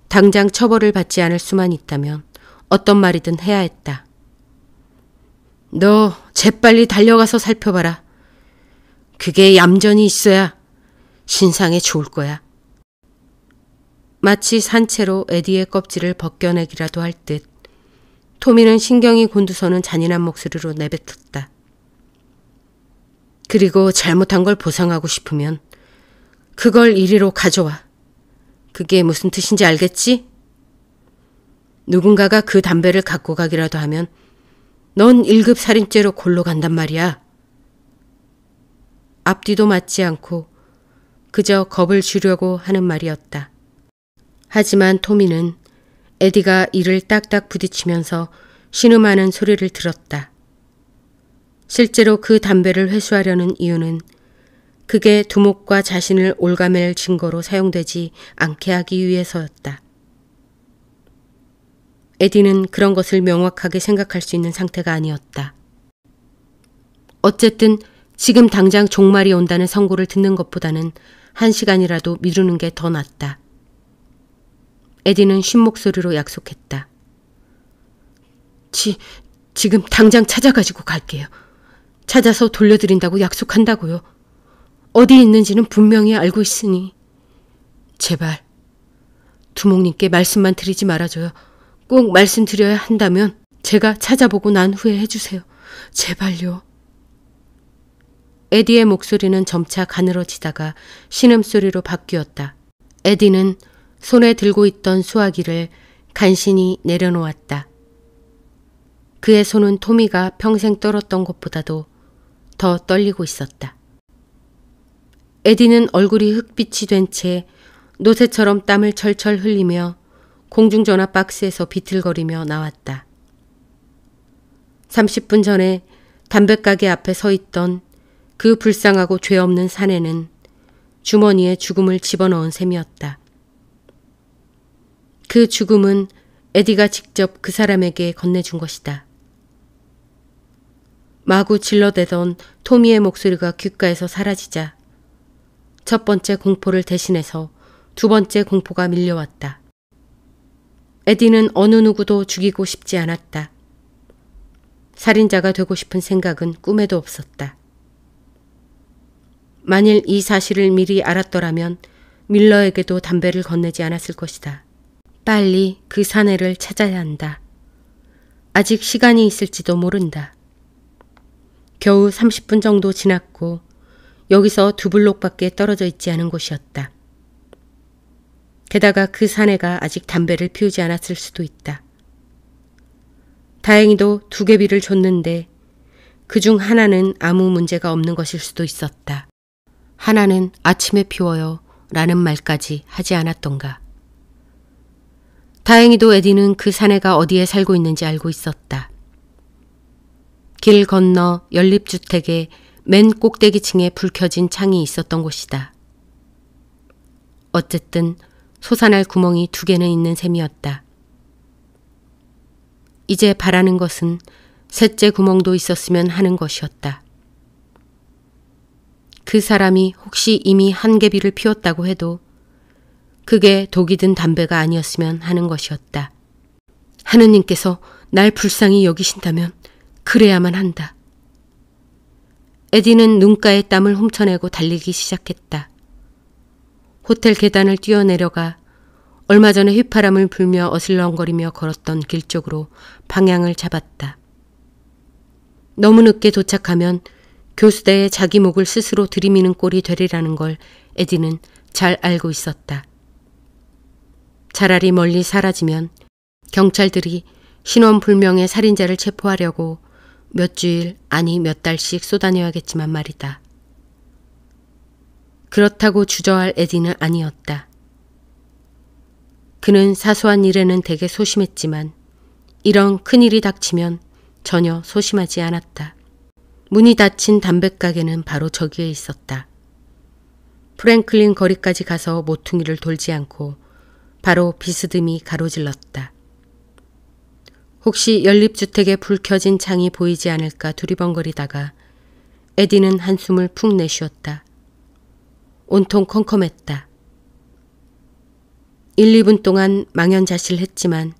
당장 처벌을 받지 않을 수만 있다면 어떤 말이든 해야 했다. 너 재빨리 달려가서 살펴봐라. 그게 얌전히 있어야 신상에 좋을 거야. 마치 산채로 에디의 껍질을 벗겨내기라도 할 듯 토미는 신경이 곤두서는 잔인한 목소리로 내뱉었다. 그리고 잘못한 걸 보상하고 싶으면 그걸 이리로 가져와. 그게 무슨 뜻인지 알겠지? 누군가가 그 담배를 갖고 가기라도 하면 넌 1급 살인죄로 골로 간단 말이야. 앞뒤도 맞지 않고 그저 겁을 주려고 하는 말이었다. 하지만 토미는 에디가 이를 딱딱 부딪히면서 신음하는 소리를 들었다. 실제로 그 담배를 회수하려는 이유는 그게 두목과 자신을 올가맬 증거로 사용되지 않게 하기 위해서였다. 에디는 그런 것을 명확하게 생각할 수 있는 상태가 아니었다. 어쨌든 지금 당장 종말이 온다는 선고를 듣는 것보다는 한 시간이라도 미루는 게 더 낫다. 에디는 쉰 목소리로 약속했다. 지, 지금 당장 찾아가지고 갈게요. 찾아서 돌려드린다고 약속한다고요. 어디 있는지는 분명히 알고 있으니. 제발, 두목님께 말씀만 드리지 말아줘요. 꼭 말씀드려야 한다면 제가 찾아보고 난 후에 해주세요. 제발요. 에디의 목소리는 점차 가늘어지다가 신음소리로 바뀌었다. 에디는 손에 들고 있던 수화기를 간신히 내려놓았다. 그의 손은 토미가 평생 떨었던 것보다도 더 떨리고 있었다. 에디는 얼굴이 흑빛이 된 채 노새처럼 땀을 철철 흘리며 공중전화 박스에서 비틀거리며 나왔다. 30분 전에 담배가게 앞에 서 있던 그 불쌍하고 죄 없는 사내는 주머니에 죽음을 집어넣은 셈이었다. 그 죽음은 에디가 직접 그 사람에게 건네준 것이다. 마구 질러대던 토미의 목소리가 귓가에서 사라지자 첫 번째 공포를 대신해서 두 번째 공포가 밀려왔다. 에디는 어느 누구도 죽이고 싶지 않았다. 살인자가 되고 싶은 생각은 꿈에도 없었다. 만일 이 사실을 미리 알았더라면 밀러에게도 담배를 건네지 않았을 것이다. 빨리 그 사내를 찾아야 한다. 아직 시간이 있을지도 모른다. 겨우 30분 정도 지났고 여기서 두 블록밖에 떨어져 있지 않은 곳이었다. 게다가 그 사내가 아직 담배를 피우지 않았을 수도 있다. 다행히도 두 개비를 줬는데 그 중 하나는 아무 문제가 없는 것일 수도 있었다. 하나는 아침에 피워요 라는 말까지 하지 않았던가. 다행히도 에디는 그 사내가 어디에 살고 있는지 알고 있었다. 길 건너 연립주택의 맨 꼭대기층에 불 켜진 창이 있었던 곳이다. 어쨌든 소산할 구멍이 두 개는 있는 셈이었다. 이제 바라는 것은 셋째 구멍도 있었으면 하는 것이었다. 그 사람이 혹시 이미 한계비를 피웠다고 해도 그게 독이든 담배가 아니었으면 하는 것이었다. 하느님께서 날 불쌍히 여기신다면 그래야만 한다. 에디는 눈가에 땀을 훔쳐내고 달리기 시작했다. 호텔 계단을 뛰어내려가 얼마 전에 휘파람을 불며 어슬렁거리며 걸었던 길 쪽으로 방향을 잡았다. 너무 늦게 도착하면 교수대에 자기 목을 스스로 들이미는 꼴이 되리라는 걸 에디는 잘 알고 있었다. 차라리 멀리 사라지면 경찰들이 신원불명의 살인자를 체포하려고 몇 주일 아니 몇 달씩 쏟아내야겠지만 말이다. 그렇다고 주저할 에디는 아니었다. 그는 사소한 일에는 되게 소심했지만 이런 큰일이 닥치면 전혀 소심하지 않았다. 문이 닫힌 담배가게는 바로 저기에 있었다. 프랭클린 거리까지 가서 모퉁이를 돌지 않고 바로 비스듬히 가로질렀다. 혹시 연립주택에 불 켜진 창이 보이지 않을까 두리번거리다가 에디는 한숨을 푹 내쉬었다. 온통 컴컴했다. 1, 2분 동안 망연자실했지만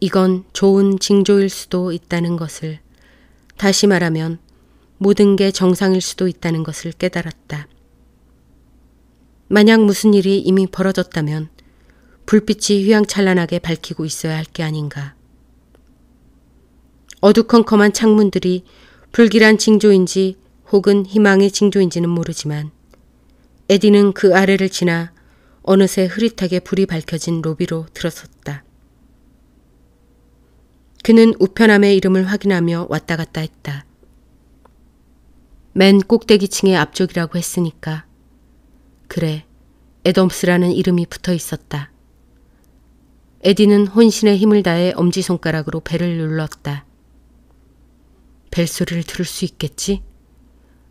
이건 좋은 징조일 수도 있다는 것을 다시 말하면 모든 게 정상일 수도 있다는 것을 깨달았다. 만약 무슨 일이 이미 벌어졌다면 불빛이 휘황찬란하게 밝히고 있어야 할 게 아닌가. 어두컴컴한 창문들이 불길한 징조인지 혹은 희망의 징조인지는 모르지만 에디는 그 아래를 지나 어느새 흐릿하게 불이 밝혀진 로비로 들어섰다. 그는 우편함의 이름을 확인하며 왔다 갔다 했다. 맨 꼭대기층의 앞쪽이라고 했으니까. 그래, 에덤스라는 이름이 붙어 있었다. 에디는 혼신의 힘을 다해 엄지손가락으로 배를 눌렀다. 벨소리를 들을 수 있겠지?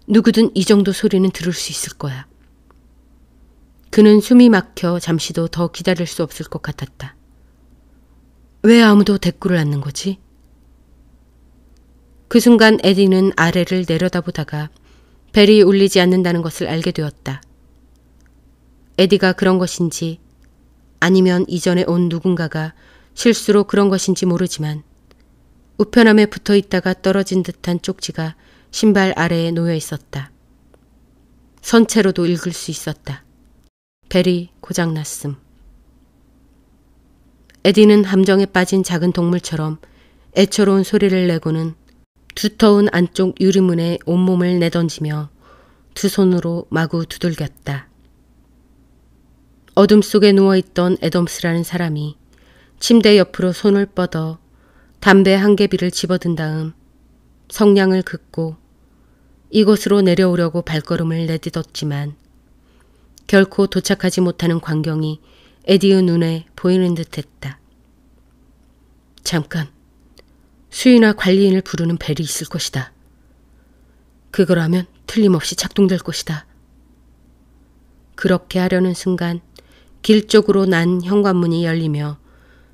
누구든 이 정도 소리는 들을 수 있을 거야. 그는 숨이 막혀 잠시도 더 기다릴 수 없을 것 같았다. 왜 아무도 대꾸를 않는 거지? 그 순간 에디는 아래를 내려다보다가 벨이 울리지 않는다는 것을 알게 되었다. 에디가 그런 것인지 아니면 이전에 온 누군가가 실수로 그런 것인지 모르지만 우편함에 붙어 있다가 떨어진 듯한 쪽지가 신발 아래에 놓여 있었다. 선체로도 읽을 수 있었다. 벨리 고장났음. 에디는 함정에 빠진 작은 동물처럼 애처로운 소리를 내고는 두터운 안쪽 유리문에 온몸을 내던지며 두 손으로 마구 두들겼다. 어둠 속에 누워있던 애덤스라는 사람이 침대 옆으로 손을 뻗어 담배 한 개비를 집어든 다음 성냥을 긋고 이곳으로 내려오려고 발걸음을 내딛었지만 결코 도착하지 못하는 광경이 에디의 눈에 보이는 듯했다. 잠깐, 수위나 관리인을 부르는 벨이 있을 것이다. 그거라면 틀림없이 작동될 것이다. 그렇게 하려는 순간 길 쪽으로 난 현관문이 열리며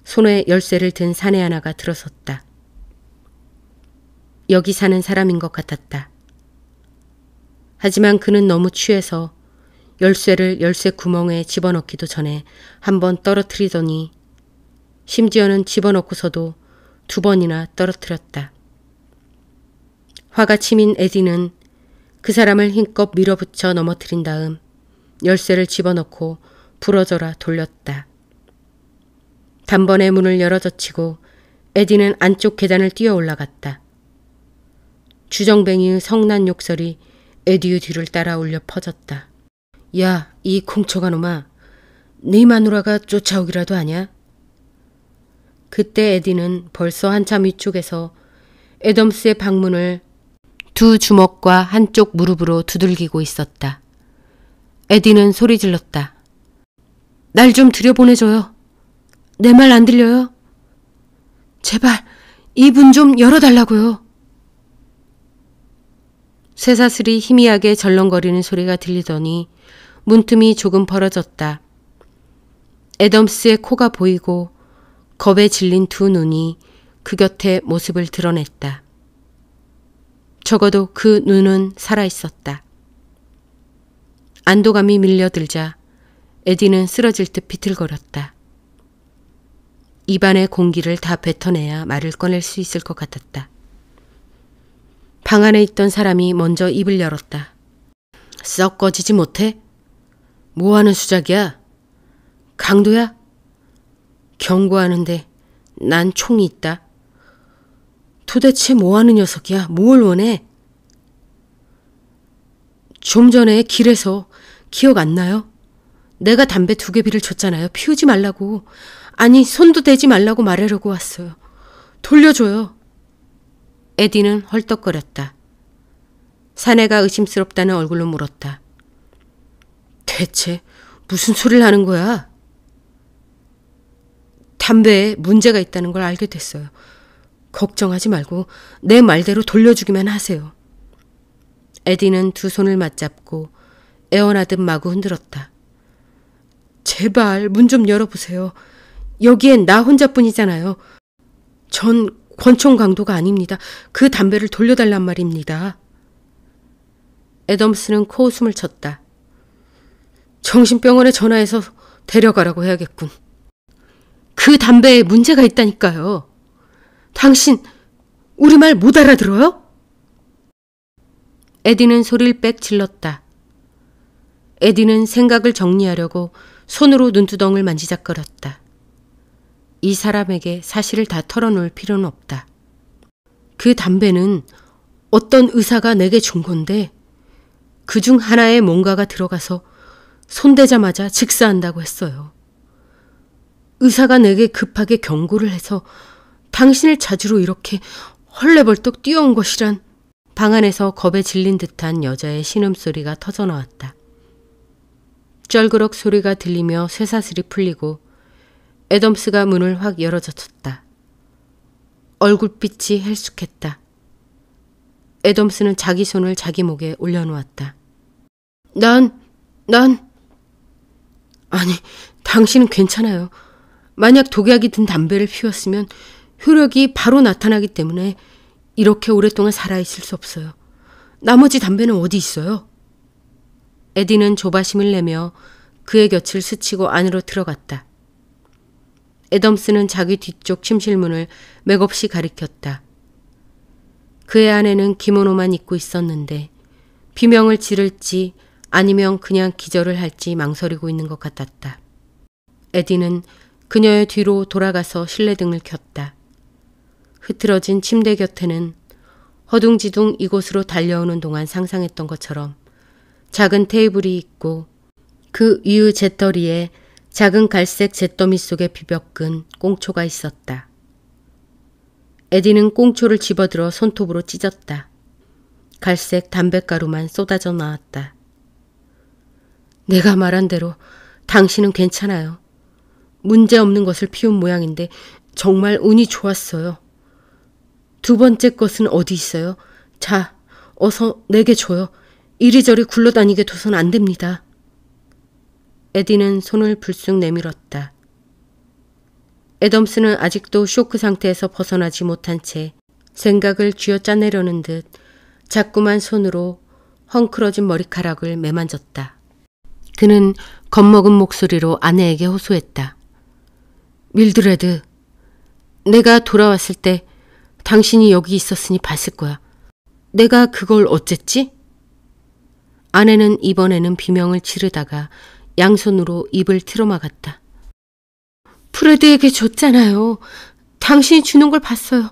손에 열쇠를 든 사내 하나가 들어섰다. 여기 사는 사람인 것 같았다. 하지만 그는 너무 취해서 열쇠를 열쇠 구멍에 집어넣기도 전에 한 번 떨어뜨리더니 심지어는 집어넣고서도 두 번이나 떨어뜨렸다. 화가 치민 에디는 그 사람을 힘껏 밀어붙여 넘어뜨린 다음 열쇠를 집어넣고 부러져라 돌렸다. 단번에 문을 열어젖히고 에디는 안쪽 계단을 뛰어 올라갔다. 주정뱅이의 성난 욕설이 에디의 뒤를 따라 울려 퍼졌다. 야, 이 콩초가 놈아. 네 마누라가 쫓아오기라도 하냐? 그때 에디는 벌써 한참 위쪽에서 에덤스의 방문을 두 주먹과 한쪽 무릎으로 두들기고 있었다. 에디는 소리 질렀다. 날좀 들여보내줘요. 내 말 안 들려요? 제발 입은 좀 열어달라고요. 쇠사슬이 희미하게 절렁거리는 소리가 들리더니 문틈이 조금 벌어졌다. 애덤스의 코가 보이고 겁에 질린 두 눈이 그 곁에 모습을 드러냈다. 적어도 그 눈은 살아있었다. 안도감이 밀려들자 에디는 쓰러질 듯 비틀거렸다. 입안의 공기를 다 뱉어내야 말을 꺼낼 수 있을 것 같았다. 방 안에 있던 사람이 먼저 입을 열었다. 썩 꺼지지 못해? 뭐 하는 수작이야? 강도야? 경고하는데 난 총이 있다. 도대체 뭐 하는 녀석이야? 뭘 원해? 좀 전에 길에서 기억 안 나요? 내가 담배 두개비를 줬잖아요. 피우지 말라고. 아니, 손도 대지 말라고 말하려고 왔어요. 돌려줘요. 에디는 헐떡거렸다. 사내가 의심스럽다는 얼굴로 물었다. 대체 무슨 소리를 하는 거야? 담배에 문제가 있다는 걸 알게 됐어요. 걱정하지 말고 내 말대로 돌려주기만 하세요. 에디는 두 손을 맞잡고 애원하듯 마구 흔들었다. 제발 문 좀 열어보세요. 여기엔 나 혼자뿐이잖아요. 전 권총 강도가 아닙니다. 그 담배를 돌려달란 말입니다. 애덤스는 코웃음을 쳤다. 정신병원에 전화해서 데려가라고 해야겠군. 그 담배에 문제가 있다니까요. 당신 우리 말 못 알아들어요? 에디는 소리를 빽 질렀다. 에디는 생각을 정리하려고 손으로 눈두덩을 만지작거렸다. 이 사람에게 사실을 다 털어놓을 필요는 없다. 그 담배는 어떤 의사가 내게 준 건데 그 중 하나에 뭔가가 들어가서 손대자마자 직사한다고 했어요. 의사가 내게 급하게 경고를 해서 당신을 찾으러 이렇게 헐레벌떡 뛰어온 것이란 방 안에서 겁에 질린 듯한 여자의 신음소리가 터져나왔다. 쩔그럭 소리가 들리며 쇠사슬이 풀리고 애덤스가 문을 확 열어젖혔다. 얼굴빛이 헬쑥했다. 애덤스는 자기 손을 자기 목에 올려놓았다. 난, 난, 아니, 당신은 괜찮아요. 만약 독약이 든 담배를 피웠으면 효력이 바로 나타나기 때문에 이렇게 오랫동안 살아있을 수 없어요. 나머지 담배는 어디 있어요? 에디는 조바심을 내며 그의 곁을 스치고 안으로 들어갔다. 에덤스는 자기 뒤쪽 침실문을 맥없이 가리켰다. 그의 아내는 기모노만 입고 있었는데 비명을 지를지 아니면 그냥 기절을 할지 망설이고 있는 것 같았다. 에디는 그녀의 뒤로 돌아가서 실내등을 켰다. 흐트러진 침대 곁에는 허둥지둥 이곳으로 달려오는 동안 상상했던 것처럼 작은 테이블이 있고 그 이후 재떨이에 작은 갈색 잿더미 속에 비벼끈 꽁초가 있었다. 에디는 꽁초를 집어들어 손톱으로 찢었다. 갈색 담뱃가루만 쏟아져 나왔다. 내가 말한 대로 당신은 괜찮아요. 문제없는 것을 피운 모양인데 정말 운이 좋았어요. 두 번째 것은 어디 있어요? 자, 어서 내게 줘요. 이리저리 굴러다니게 둬선 안 됩니다. 에디는 손을 불쑥 내밀었다. 에덤스는 아직도 쇼크 상태에서 벗어나지 못한 채 생각을 쥐어짜내려는 듯 자꾸만 손으로 헝클어진 머리카락을 매만졌다. 그는 겁먹은 목소리로 아내에게 호소했다. 밀드레드, 내가 돌아왔을 때 당신이 여기 있었으니 봤을 거야. 내가 그걸 어쨌지? 아내는 이번에는 비명을 지르다가 양손으로 입을 틀어막았다. 프레드에게 줬잖아요. 당신이 주는 걸 봤어요.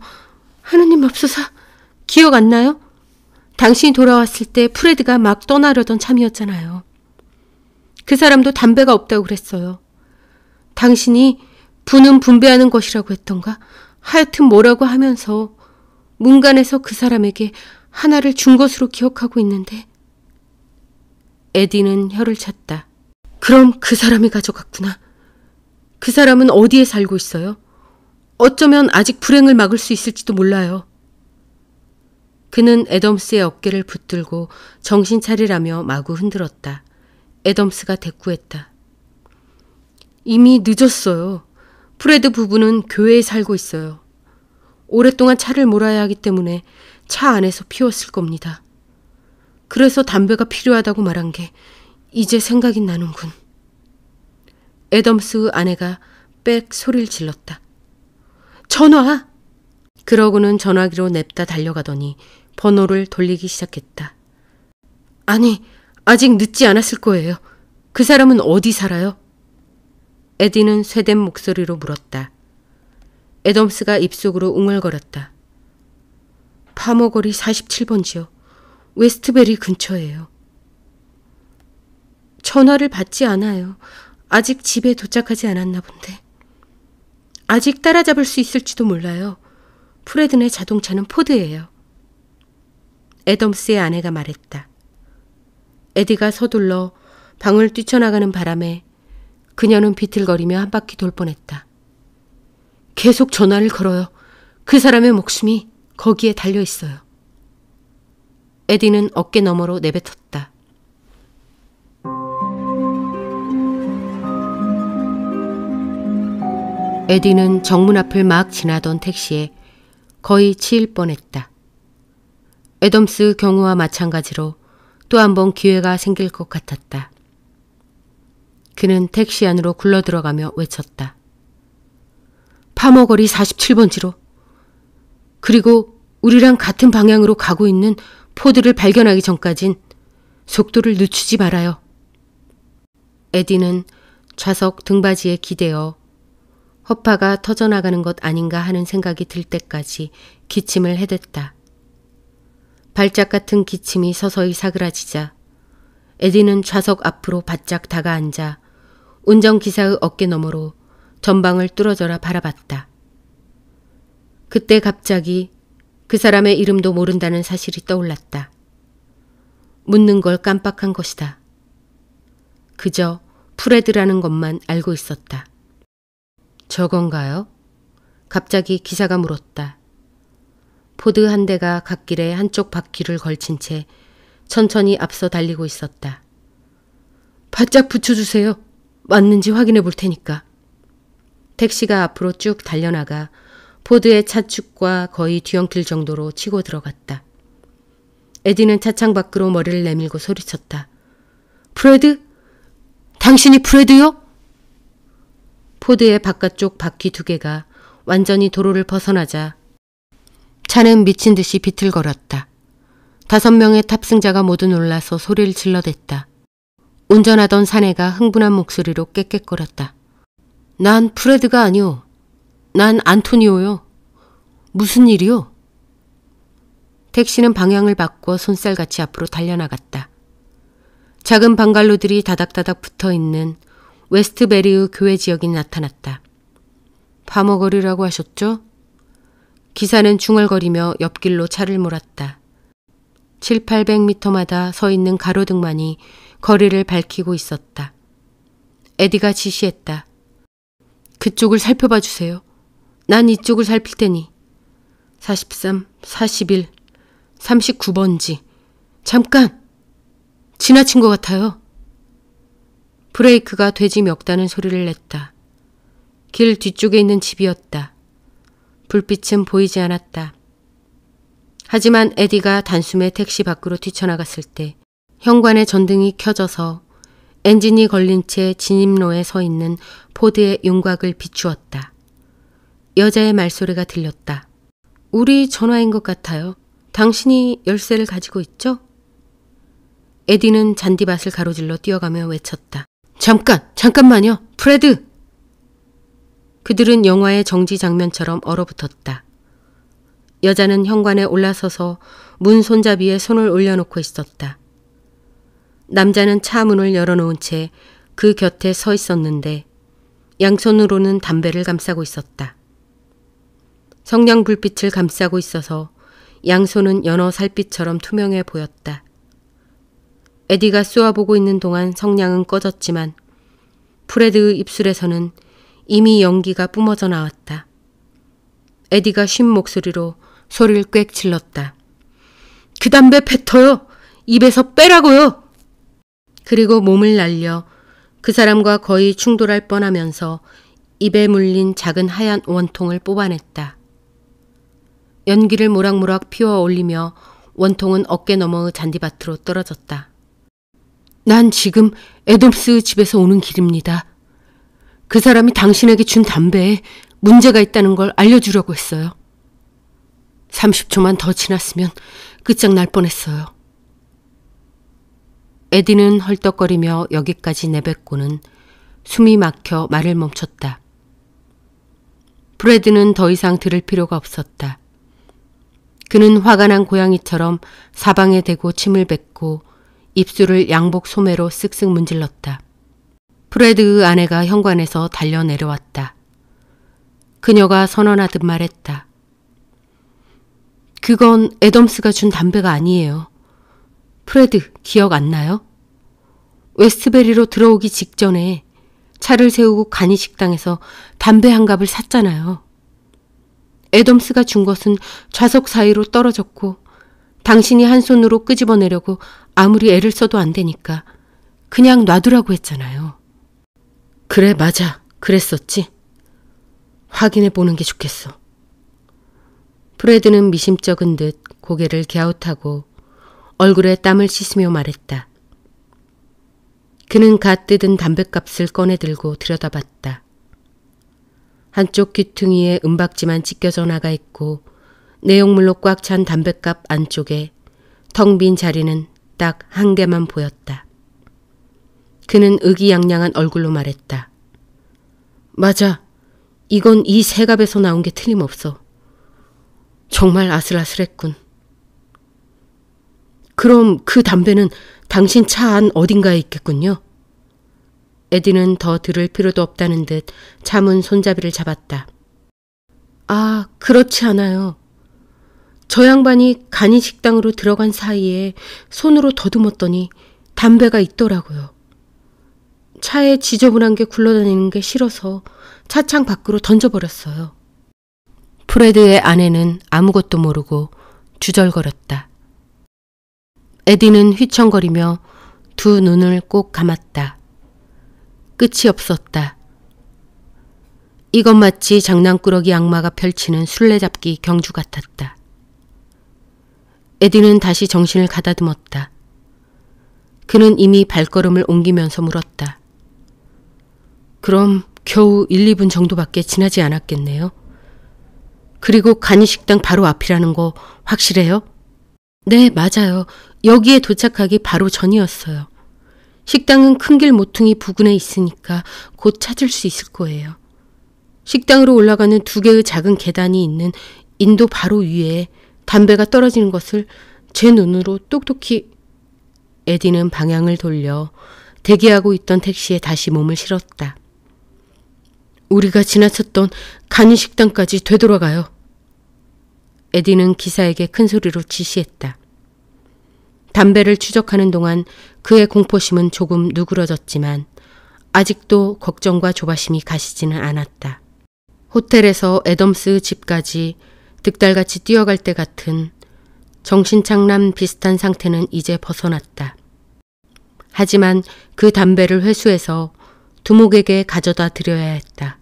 하느님 없어서 기억 안 나요? 당신이 돌아왔을 때 프레드가 막 떠나려던 참이었잖아요. 그 사람도 담배가 없다고 그랬어요. 당신이 분은 분배하는 것이라고 했던가? 하여튼 뭐라고 하면서 문간에서 그 사람에게 하나를 준 것으로 기억하고 있는데 에디는 혀를 찼다. 그럼 그 사람이 가져갔구나. 그 사람은 어디에 살고 있어요? 어쩌면 아직 불행을 막을 수 있을지도 몰라요. 그는 애덤스의 어깨를 붙들고 정신 차리라며 마구 흔들었다. 애덤스가 대꾸했다. 이미 늦었어요. 프레드 부부는 교회에 살고 있어요. 오랫동안 차를 몰아야 하기 때문에 차 안에서 피웠을 겁니다. 그래서 담배가 필요하다고 말한 게 이제 생각이 나는군. 애덤스 아내가 빽 소리를 질렀다. 전화! 그러고는 전화기로 냅다 달려가더니 번호를 돌리기 시작했다. 아니, 아직 늦지 않았을 거예요. 그 사람은 어디 살아요? 에디는 쇠된 목소리로 물었다. 애덤스가 입속으로 웅얼거렸다. 파머거리 47번지요. 웨스트베리 근처예요. 전화를 받지 않아요. 아직 집에 도착하지 않았나 본데. 아직 따라잡을 수 있을지도 몰라요. 프레든의 자동차는 포드예요. 애덤스의 아내가 말했다. 에디가 서둘러 방을 뛰쳐나가는 바람에 그녀는 비틀거리며 한 바퀴 돌 뻔했다. 계속 전화를 걸어요. 그 사람의 목숨이 거기에 달려 있어요. 에디는 어깨 너머로 내뱉었다. 에디는 정문 앞을 막 지나던 택시에 거의 치일 뻔했다. 에덤스 경우와 마찬가지로 또 한 번 기회가 생길 것 같았다. 그는 택시 안으로 굴러 들어가며 외쳤다. 파머거리 47번지로. 그리고 우리랑 같은 방향으로 가고 있는 포드를 발견하기 전까진 속도를 늦추지 말아요. 에디는 좌석 등받이에 기대어 허파가 터져나가는 것 아닌가 하는 생각이 들 때까지 기침을 해댔다. 발작 같은 기침이 서서히 사그라지자 에디는 좌석 앞으로 바짝 다가앉아 운전기사의 어깨 너머로 전방을 뚫어져라 바라봤다. 그때 갑자기 그 사람의 이름도 모른다는 사실이 떠올랐다. 묻는 걸 깜빡한 것이다. 그저 프레드라는 것만 알고 있었다. 저건가요? 갑자기 기사가 물었다. 포드 한 대가 갓길에 한쪽 바퀴를 걸친 채 천천히 앞서 달리고 있었다. 바짝 붙여주세요. 맞는지 확인해 볼 테니까. 택시가 앞으로 쭉 달려나가 포드의 차축과 거의 뒤엉킬 정도로 치고 들어갔다. 에디는 차창 밖으로 머리를 내밀고 소리쳤다. 프레드? 당신이 프레드요? 포드의 바깥쪽 바퀴 두 개가 완전히 도로를 벗어나자 차는 미친 듯이 비틀거렸다. 다섯 명의 탑승자가 모두 놀라서 소리를 질러댔다. 운전하던 사내가 흥분한 목소리로 깨깨거렸다. 난 프레드가 아니오. 난 안토니오요. 무슨 일이요? 택시는 방향을 바꿔 손살같이 앞으로 달려나갔다. 작은 방갈로들이 다닥다닥 붙어있는 웨스트베리의 교회 지역이 나타났다. 파먹거리라고 하셨죠? 기사는 중얼거리며 옆길로 차를 몰았다. 7, 800m마다 서 있는 가로등만이 거리를 밝히고 있었다. 에디가 지시했다. 그쪽을 살펴봐 주세요. 난 이쪽을 살필 테니. 43, 41, 39번지. 잠깐! 지나친 것 같아요. 브레이크가 돼지 멱다는 소리를 냈다. 길 뒤쪽에 있는 집이었다. 불빛은 보이지 않았다. 하지만 에디가 단숨에 택시 밖으로 뛰쳐나갔을 때현관에 전등이 켜져서 엔진이 걸린 채 진입로에 서 있는 포드의 윤곽을 비추었다. 여자의 말소리가 들렸다. 우리 전화인 것 같아요. 당신이 열쇠를 가지고 있죠? 에디는 잔디밭을 가로질러 뛰어가며 외쳤다. 잠깐! 잠깐만요! 프레드! 그들은 영화의 정지 장면처럼 얼어붙었다. 여자는 현관에 올라서서 문 손잡이에 손을 올려놓고 있었다. 남자는 차 문을 열어놓은 채 그 곁에 서 있었는데 양손으로는 담배를 감싸고 있었다. 성냥 불빛을 감싸고 있어서 양손은 연어 살빛처럼 투명해 보였다. 에디가 쏘아보고 있는 동안 성냥은 꺼졌지만 프레드의 입술에서는 이미 연기가 뿜어져 나왔다. 에디가 쉰 목소리로 소리를 꽥 질렀다. 그 담배 뱉어요! 입에서 빼라고요! 그리고 몸을 날려 그 사람과 거의 충돌할 뻔하면서 입에 물린 작은 하얀 원통을 뽑아냈다. 연기를 모락모락 피워 올리며 원통은 어깨 너머 잔디밭으로 떨어졌다. 난 지금 에덤스 집에서 오는 길입니다. 그 사람이 당신에게 준 담배에 문제가 있다는 걸 알려주려고 했어요. 30초만 더 지났으면 끝장날 뻔했어요. 에디는 헐떡거리며 여기까지 내뱉고는 숨이 막혀 말을 멈췄다. 브레드는 더 이상 들을 필요가 없었다. 그는 화가 난 고양이처럼 사방에 대고 침을 뱉고 입술을 양복 소매로 쓱쓱 문질렀다. 프레드의 그 아내가 현관에서 달려 내려왔다. 그녀가 선언하듯 말했다. 그건 애덤스가 준 담배가 아니에요. 프레드, 기억 안 나요? 웨스트베리로 들어오기 직전에 차를 세우고 간이식당에서 담배 한 갑을 샀잖아요. 애덤스가 준 것은 좌석 사이로 떨어졌고 당신이 한 손으로 끄집어내려고 아무리 애를 써도 안 되니까 그냥 놔두라고 했잖아요. 그래, 맞아. 그랬었지. 확인해 보는 게 좋겠어. 프레드는 미심쩍은 듯 고개를 갸웃하고 얼굴에 땀을 씻으며 말했다. 그는 갓 뜯은 담뱃값을 꺼내들고 들여다봤다. 한쪽 귀퉁이에 은박지만 찢겨져 나가 있고 내용물로 꽉 찬 담뱃갑 안쪽에 텅 빈 자리는 딱 한 개만 보였다. 그는 의기양양한 얼굴로 말했다. 맞아. 이건 이새갑에서 나온 게 틀림없어. 정말 아슬아슬했군. 그럼 그 담배는 당신 차 안 어딘가에 있겠군요. 에디는 더 들을 필요도 없다는 듯 잠은 손잡이를 잡았다. 아, 그렇지 않아요. 저 양반이 간이 식당으로 들어간 사이에 손으로 더듬었더니 담배가 있더라고요. 차에 지저분한 게 굴러다니는 게 싫어서 차창 밖으로 던져버렸어요. 프레드의 아내는 아무것도 모르고 주절거렸다. 에디는 휘청거리며 두 눈을 꼭 감았다. 끝이 없었다. 이것 마치 장난꾸러기 악마가 펼치는 술래잡기 경주 같았다. 에디는 다시 정신을 가다듬었다. 그는 이미 발걸음을 옮기면서 물었다. 그럼 겨우 1, 2분 정도밖에 지나지 않았겠네요. 그리고 간이식당 바로 앞이라는 거 확실해요? 네, 맞아요. 여기에 도착하기 바로 전이었어요. 식당은 큰길 모퉁이 부근에 있으니까 곧 찾을 수 있을 거예요. 식당으로 올라가는 두 개의 작은 계단이 있는 인도 바로 위에 담배가 떨어지는 것을 제 눈으로 똑똑히 에디는 방향을 돌려 대기하고 있던 택시에 다시 몸을 실었다. 우리가 지나쳤던 간이식당까지 되돌아가요. 에디는 기사에게 큰 소리로 지시했다. 담배를 추적하는 동안 그의 공포심은 조금 누그러졌지만 아직도 걱정과 조바심이 가시지는 않았다. 호텔에서 애덤스 집까지 득달같이 뛰어갈 때 같은 정신착란 비슷한 상태는 이제 벗어났다. 하지만 그 담배를 회수해서 두목에게 가져다 드려야 했다.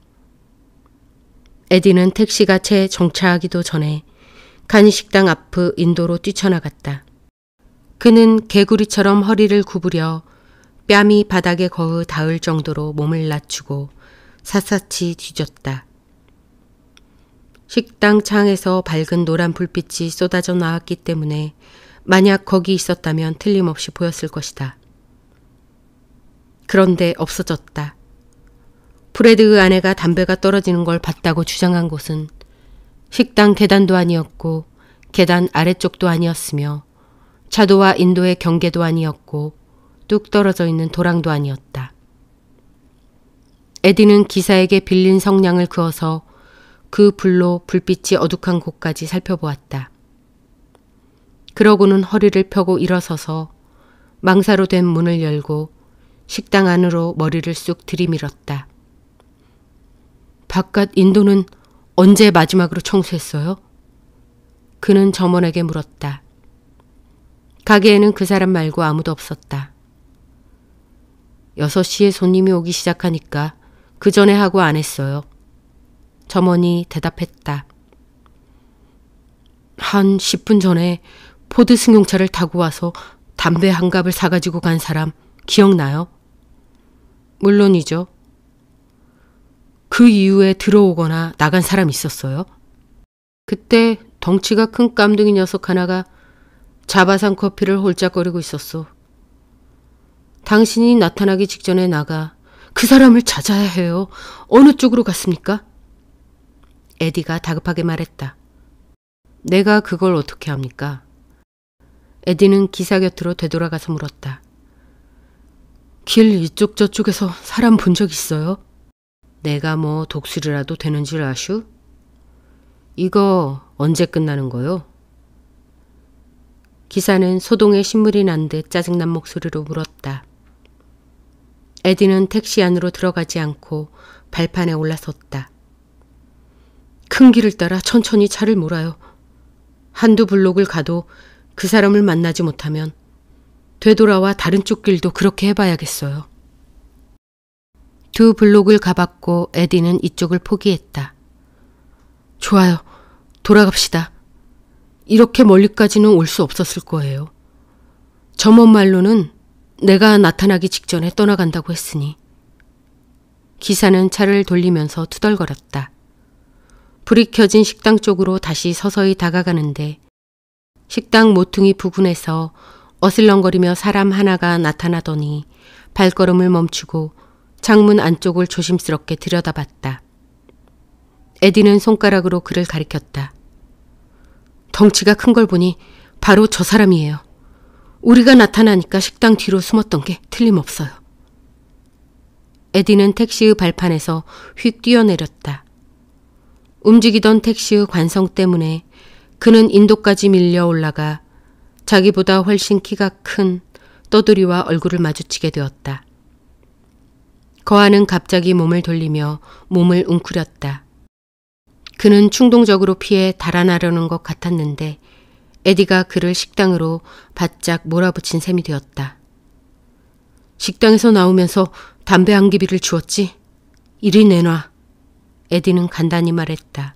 에디는 택시가 채 정차하기도 전에 간식당앞 그 인도로 뛰쳐나갔다. 그는 개구리처럼 허리를 구부려 뺨이 바닥에 거의 닿을 정도로 몸을 낮추고 샅샅이 뒤졌다. 식당 창에서 밝은 노란 불빛이 쏟아져 나왔기 때문에 만약 거기 있었다면 틀림없이 보였을 것이다. 그런데 없어졌다. 프레드의 아내가 담배가 떨어지는 걸 봤다고 주장한 곳은 식당 계단도 아니었고 계단 아래쪽도 아니었으며 차도와 인도의 경계도 아니었고 뚝 떨어져 있는 도랑도 아니었다. 에디는 기사에게 빌린 성냥을 그어서 그 불로 불빛이 어둑한 곳까지 살펴보았다. 그러고는 허리를 펴고 일어서서 망사로 된 문을 열고 식당 안으로 머리를 쑥 들이밀었다. 바깥 인도는 언제 마지막으로 청소했어요? 그는 점원에게 물었다. 가게에는 그 사람 말고 아무도 없었다. 6시에 손님이 오기 시작하니까 그 전에 하고 안 했어요. 점원이 대답했다. 한 10분 전에 포드 승용차를 타고 와서 담배 한 갑을 사가지고 간 사람 기억나요? 물론이죠. 그 이후에 들어오거나 나간 사람 있었어요? 그때 덩치가 큰 깜둥이 녀석 하나가 자바산 커피를 홀짝거리고 있었소. 당신이 나타나기 직전에 나가 그 사람을 찾아야 해요. 어느 쪽으로 갔습니까? 에디가 다급하게 말했다. 내가 그걸 어떻게 합니까? 에디는 기사 곁으로 되돌아가서 물었다. 길 이쪽 저쪽에서 사람 본 적 있어요? 내가 뭐 독수리라도 되는 줄 아슈? 이거 언제 끝나는 거요? 기사는 소동의 신물이 난 듯 짜증난 목소리로 물었다. 에디는 택시 안으로 들어가지 않고 발판에 올라섰다. 큰 길을 따라 천천히 차를 몰아요. 한두 블록을 가도 그 사람을 만나지 못하면 되돌아와 다른 쪽 길도 그렇게 해봐야겠어요. 두 블록을 가봤고 에디는 이쪽을 포기했다. 좋아요. 돌아갑시다. 이렇게 멀리까지는 올 수 없었을 거예요. 점원 말로는 내가 나타나기 직전에 떠나간다고 했으니. 기사는 차를 돌리면서 투덜거렸다. 불이 켜진 식당 쪽으로 다시 서서히 다가가는데 식당 모퉁이 부근에서 어슬렁거리며 사람 하나가 나타나더니 발걸음을 멈추고 창문 안쪽을 조심스럽게 들여다봤다. 에디는 손가락으로 그를 가리켰다. 덩치가 큰 걸 보니 바로 저 사람이에요. 우리가 나타나니까 식당 뒤로 숨었던 게 틀림없어요. 에디는 택시의 발판에서 휙 뛰어내렸다. 움직이던 택시의 관성 때문에 그는 인도까지 밀려 올라가 자기보다 훨씬 키가 큰 떠돌이와 얼굴을 마주치게 되었다. 거하는 갑자기 몸을 돌리며 몸을 웅크렸다. 그는 충동적으로 피해 달아나려는 것 같았는데 에디가 그를 식당으로 바짝 몰아붙인 셈이 되었다. 식당에서 나오면서 담배 한 기비를 주었지? 이리 내놔. 에디는 간단히 말했다.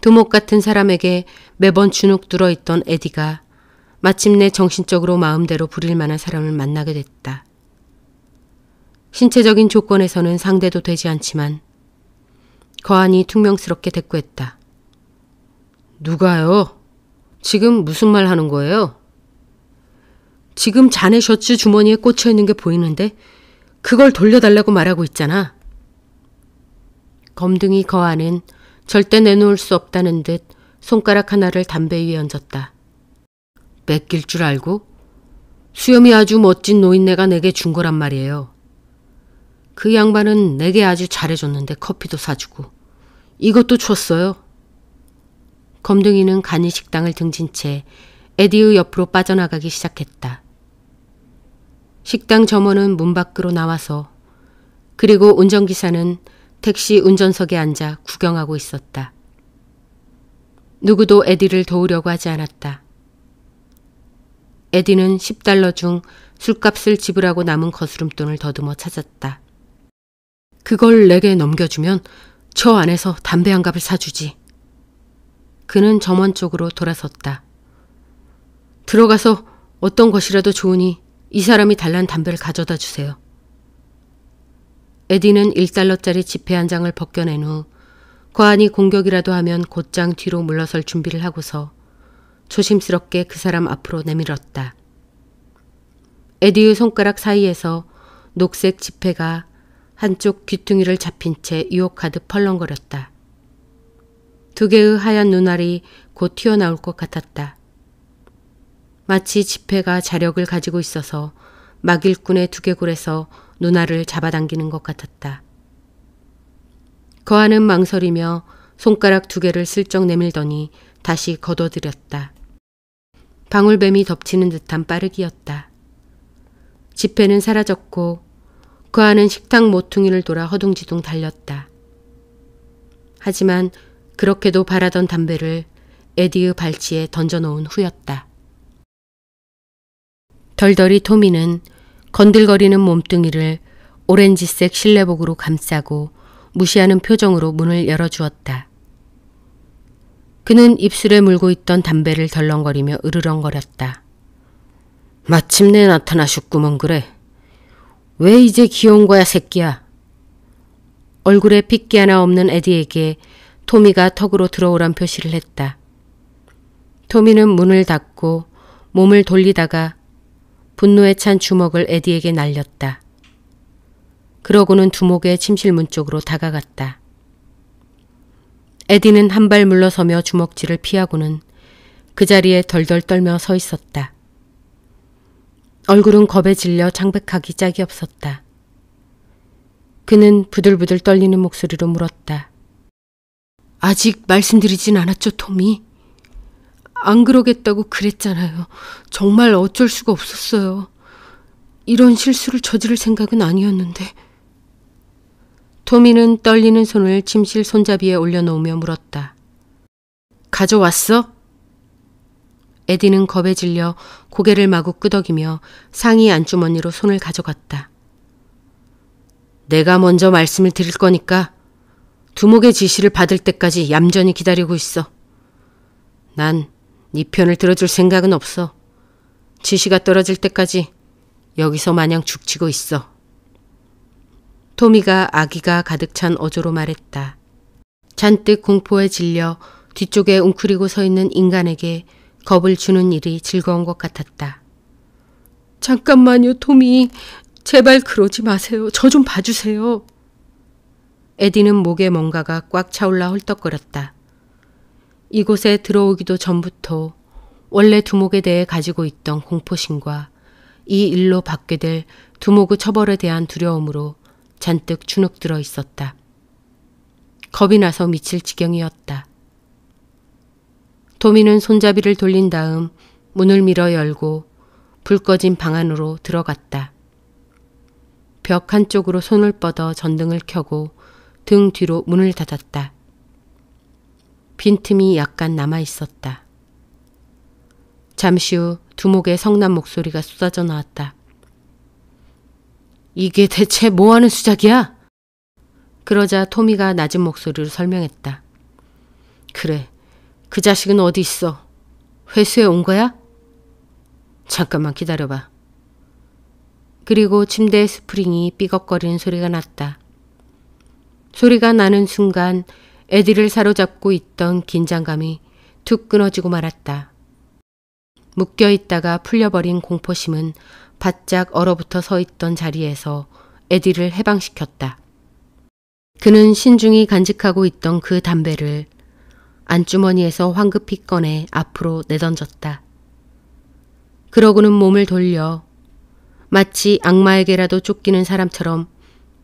두목 같은 사람에게 매번 주눅 들어 있던 에디가 마침내 정신적으로 마음대로 부릴 만한 사람을 만나게 됐다. 신체적인 조건에서는 상대도 되지 않지만 거한이 퉁명스럽게 대꾸했다. 누가요? 지금 무슨 말 하는 거예요? 지금 자네 셔츠 주머니에 꽂혀 있는 게 보이는데 그걸 돌려달라고 말하고 있잖아. 검둥이 거한은 절대 내놓을 수 없다는 듯 손가락 하나를 담배 위에 얹었다. 뺏길 줄 알고? 수염이 아주 멋진 노인네가 내게 준 거란 말이에요. 그 양반은 내게 아주 잘해줬는데 커피도 사주고 이것도 줬어요. 검둥이는 간이 식당을 등진 채 에디의 옆으로 빠져나가기 시작했다. 식당 점원은 문 밖으로 나와서 그리고 운전기사는 택시 운전석에 앉아 구경하고 있었다. 누구도 에디를 도우려고 하지 않았다. 에디는 10달러 중 술값을 지불하고 남은 거스름돈을 더듬어 찾았다. 그걸 내게 넘겨주면 저 안에서 담배 한 갑을 사주지. 그는 정원 쪽으로 돌아섰다. 들어가서 어떤 것이라도 좋으니 이 사람이 달란 담배를 가져다 주세요. 에디는 1달러짜리 지폐 한 장을 벗겨낸 후 과한이 공격이라도 하면 곧장 뒤로 물러설 준비를 하고서 조심스럽게 그 사람 앞으로 내밀었다. 에디의 손가락 사이에서 녹색 지폐가 한쪽 귀퉁이를 잡힌 채 유혹하듯 펄렁거렸다. 두 개의 하얀 눈알이 곧 튀어나올 것 같았다. 마치 지폐가 자력을 가지고 있어서 막일꾼의 두개골에서 눈알을 잡아당기는 것 같았다. 거하는 망설이며 손가락 두 개를 슬쩍 내밀더니 다시 걷어들였다. 방울뱀이 덮치는 듯한 빠르기였다. 지폐는 사라졌고 그하는 식탁 모퉁이를 돌아 허둥지둥 달렸다. 하지만 그렇게도 바라던 담배를 에디의 발치에 던져놓은 후였다. 덜덜이 토미는 건들거리는 몸뚱이를 오렌지색 실내복으로 감싸고 무시하는 표정으로 문을 열어주었다. 그는 입술에 물고 있던 담배를 덜렁거리며 으르렁거렸다. 마침내 나타나셨구먼 그래. 왜 이제 귀여운 거야 새끼야. 얼굴에 핏기 하나 없는 에디에게 토미가 턱으로 들어오란 표시를 했다. 토미는 문을 닫고 몸을 돌리다가 분노에 찬 주먹을 에디에게 날렸다. 그러고는 두목의 침실문 쪽으로 다가갔다. 에디는 한 발 물러서며 주먹질을 피하고는 그 자리에 덜덜 떨며 서 있었다. 얼굴은 겁에 질려 장백하기 짝이 없었다. 그는 부들부들 떨리는 목소리로 물었다. 아직 말씀드리진 않았죠, 토미? 안 그러겠다고 그랬잖아요. 정말 어쩔 수가 없었어요. 이런 실수를 저지를 생각은 아니었는데. 토미는 떨리는 손을 침실 손잡이에 올려놓으며 물었다. 가져왔어? 에디는 겁에 질려 고개를 마구 끄덕이며 상의 안주머니로 손을 가져갔다. 내가 먼저 말씀을 드릴 거니까 두목의 지시를 받을 때까지 얌전히 기다리고 있어. 난 네 편을 들어줄 생각은 없어. 지시가 떨어질 때까지 여기서 마냥 죽치고 있어. 토미가 아기가 가득 찬 어조로 말했다. 잔뜩 공포에 질려 뒤쪽에 웅크리고 서 있는 인간에게 겁을 주는 일이 즐거운 것 같았다. 잠깐만요, 토미. 제발 그러지 마세요. 저 좀 봐주세요. 에디는 목에 뭔가가 꽉 차올라 헐떡거렸다. 이곳에 들어오기도 전부터 원래 두목에 대해 가지고 있던 공포심과 이 일로 받게 될 두목의 처벌에 대한 두려움으로 잔뜩 주눅 들어 있었다. 겁이 나서 미칠 지경이었다. 도미는 손잡이를 돌린 다음 문을 밀어 열고 불 꺼진 방 안으로 들어갔다. 벽 한쪽으로 손을 뻗어 전등을 켜고 등 뒤로 문을 닫았다. 빈틈이 약간 남아 있었다. 잠시 후 두목의 성난 목소리가 쏟아져 나왔다. 이게 대체 뭐하는 수작이야? 그러자 토미가 낮은 목소리로 설명했다. 그래, 그 자식은 어디 있어? 회수해 온 거야? 잠깐만 기다려봐. 그리고 침대 스프링이 삐걱거리는 소리가 났다. 소리가 나는 순간 애들을 사로잡고 있던 긴장감이 툭 끊어지고 말았다. 묶여 있다가 풀려버린 공포심은 바짝 얼어붙어 서 있던 자리에서 애디를 해방시켰다. 그는 신중히 간직하고 있던 그 담배를 안주머니에서 황급히 꺼내 앞으로 내던졌다. 그러고는 몸을 돌려 마치 악마에게라도 쫓기는 사람처럼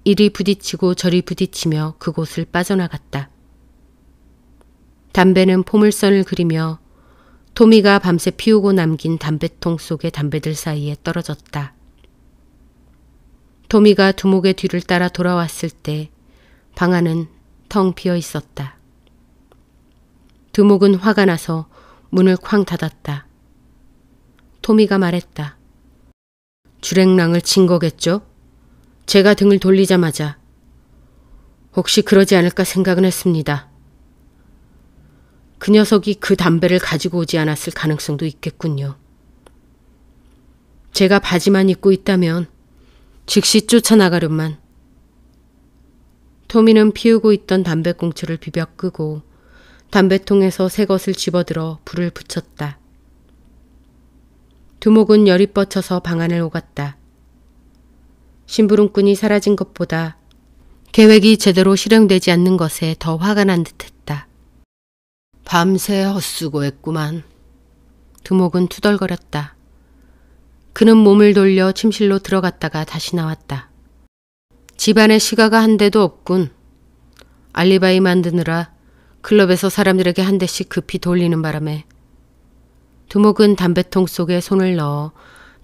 이리 부딪히고 저리 부딪히며 그곳을 빠져나갔다. 담배는 포물선을 그리며 토미가 밤새 피우고 남긴 담배통 속의 담배들 사이에 떨어졌다. 토미가 두목의 뒤를 따라 돌아왔을 때 방 안은 텅 비어 있었다. 두목은 화가 나서 문을 쾅 닫았다. 토미가 말했다. 주랭랑을 친 거겠죠? 제가 등을 돌리자마자 혹시 그러지 않을까 생각은 했습니다. 그 녀석이 그 담배를 가지고 오지 않았을 가능성도 있겠군요. 제가 바지만 입고 있다면 즉시 쫓아나가련만. 토미는 피우고 있던 담배꽁초를 비벼 끄고 담배통에서 새 것을 집어들어 불을 붙였다. 두목은 열이 뻗쳐서 방 안을 오갔다. 심부름꾼이 사라진 것보다 계획이 제대로 실행되지 않는 것에 더 화가 난 듯했다. 밤새 헛수고했구만. 두목은 투덜거렸다. 그는 몸을 돌려 침실로 들어갔다가 다시 나왔다. 집안에 시가가 한 대도 없군. 알리바이 만드느라 클럽에서 사람들에게 한 대씩 급히 돌리는 바람에 두목은 담배통 속에 손을 넣어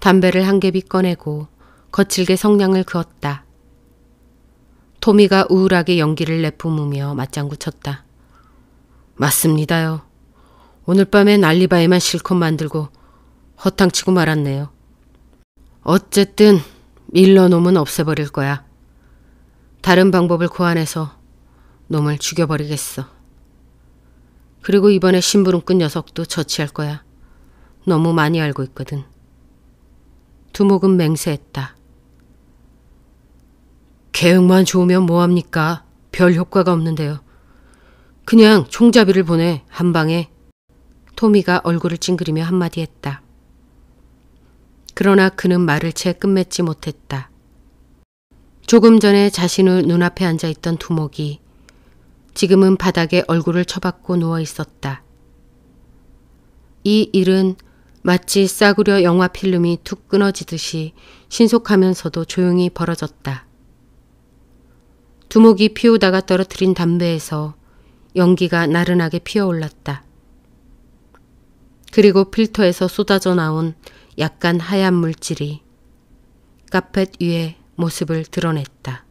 담배를 한 개비 꺼내고 거칠게 성냥을 그었다. 토미가 우울하게 연기를 내뿜으며 맞장구 쳤다. 맞습니다요. 오늘 밤엔 알리바이만 실컷 만들고 허탕치고 말았네요. 어쨌든 밀러 놈은 없애버릴 거야. 다른 방법을 고안해서 놈을 죽여버리겠어. 그리고 이번에 심부름꾼 녀석도 처치할 거야. 너무 많이 알고 있거든. 두목은 맹세했다. 계획만 좋으면 뭐합니까? 별 효과가 없는데요. 그냥 총잡이를 보내 한 방에. 토미가 얼굴을 찡그리며 한마디 했다. 그러나 그는 말을 채 끝맺지 못했다. 조금 전에 자신을 눈앞에 앉아 있던 두목이 지금은 바닥에 얼굴을 쳐박고 누워 있었다. 이 일은 마치 싸구려 영화 필름이 툭 끊어지듯이 신속하면서도 조용히 벌어졌다. 두목이 피우다가 떨어뜨린 담배에서 연기가 나른하게 피어올랐다. 그리고 필터에서 쏟아져 나온 약간 하얀 물질이 카펫 위에 모습을 드러냈다.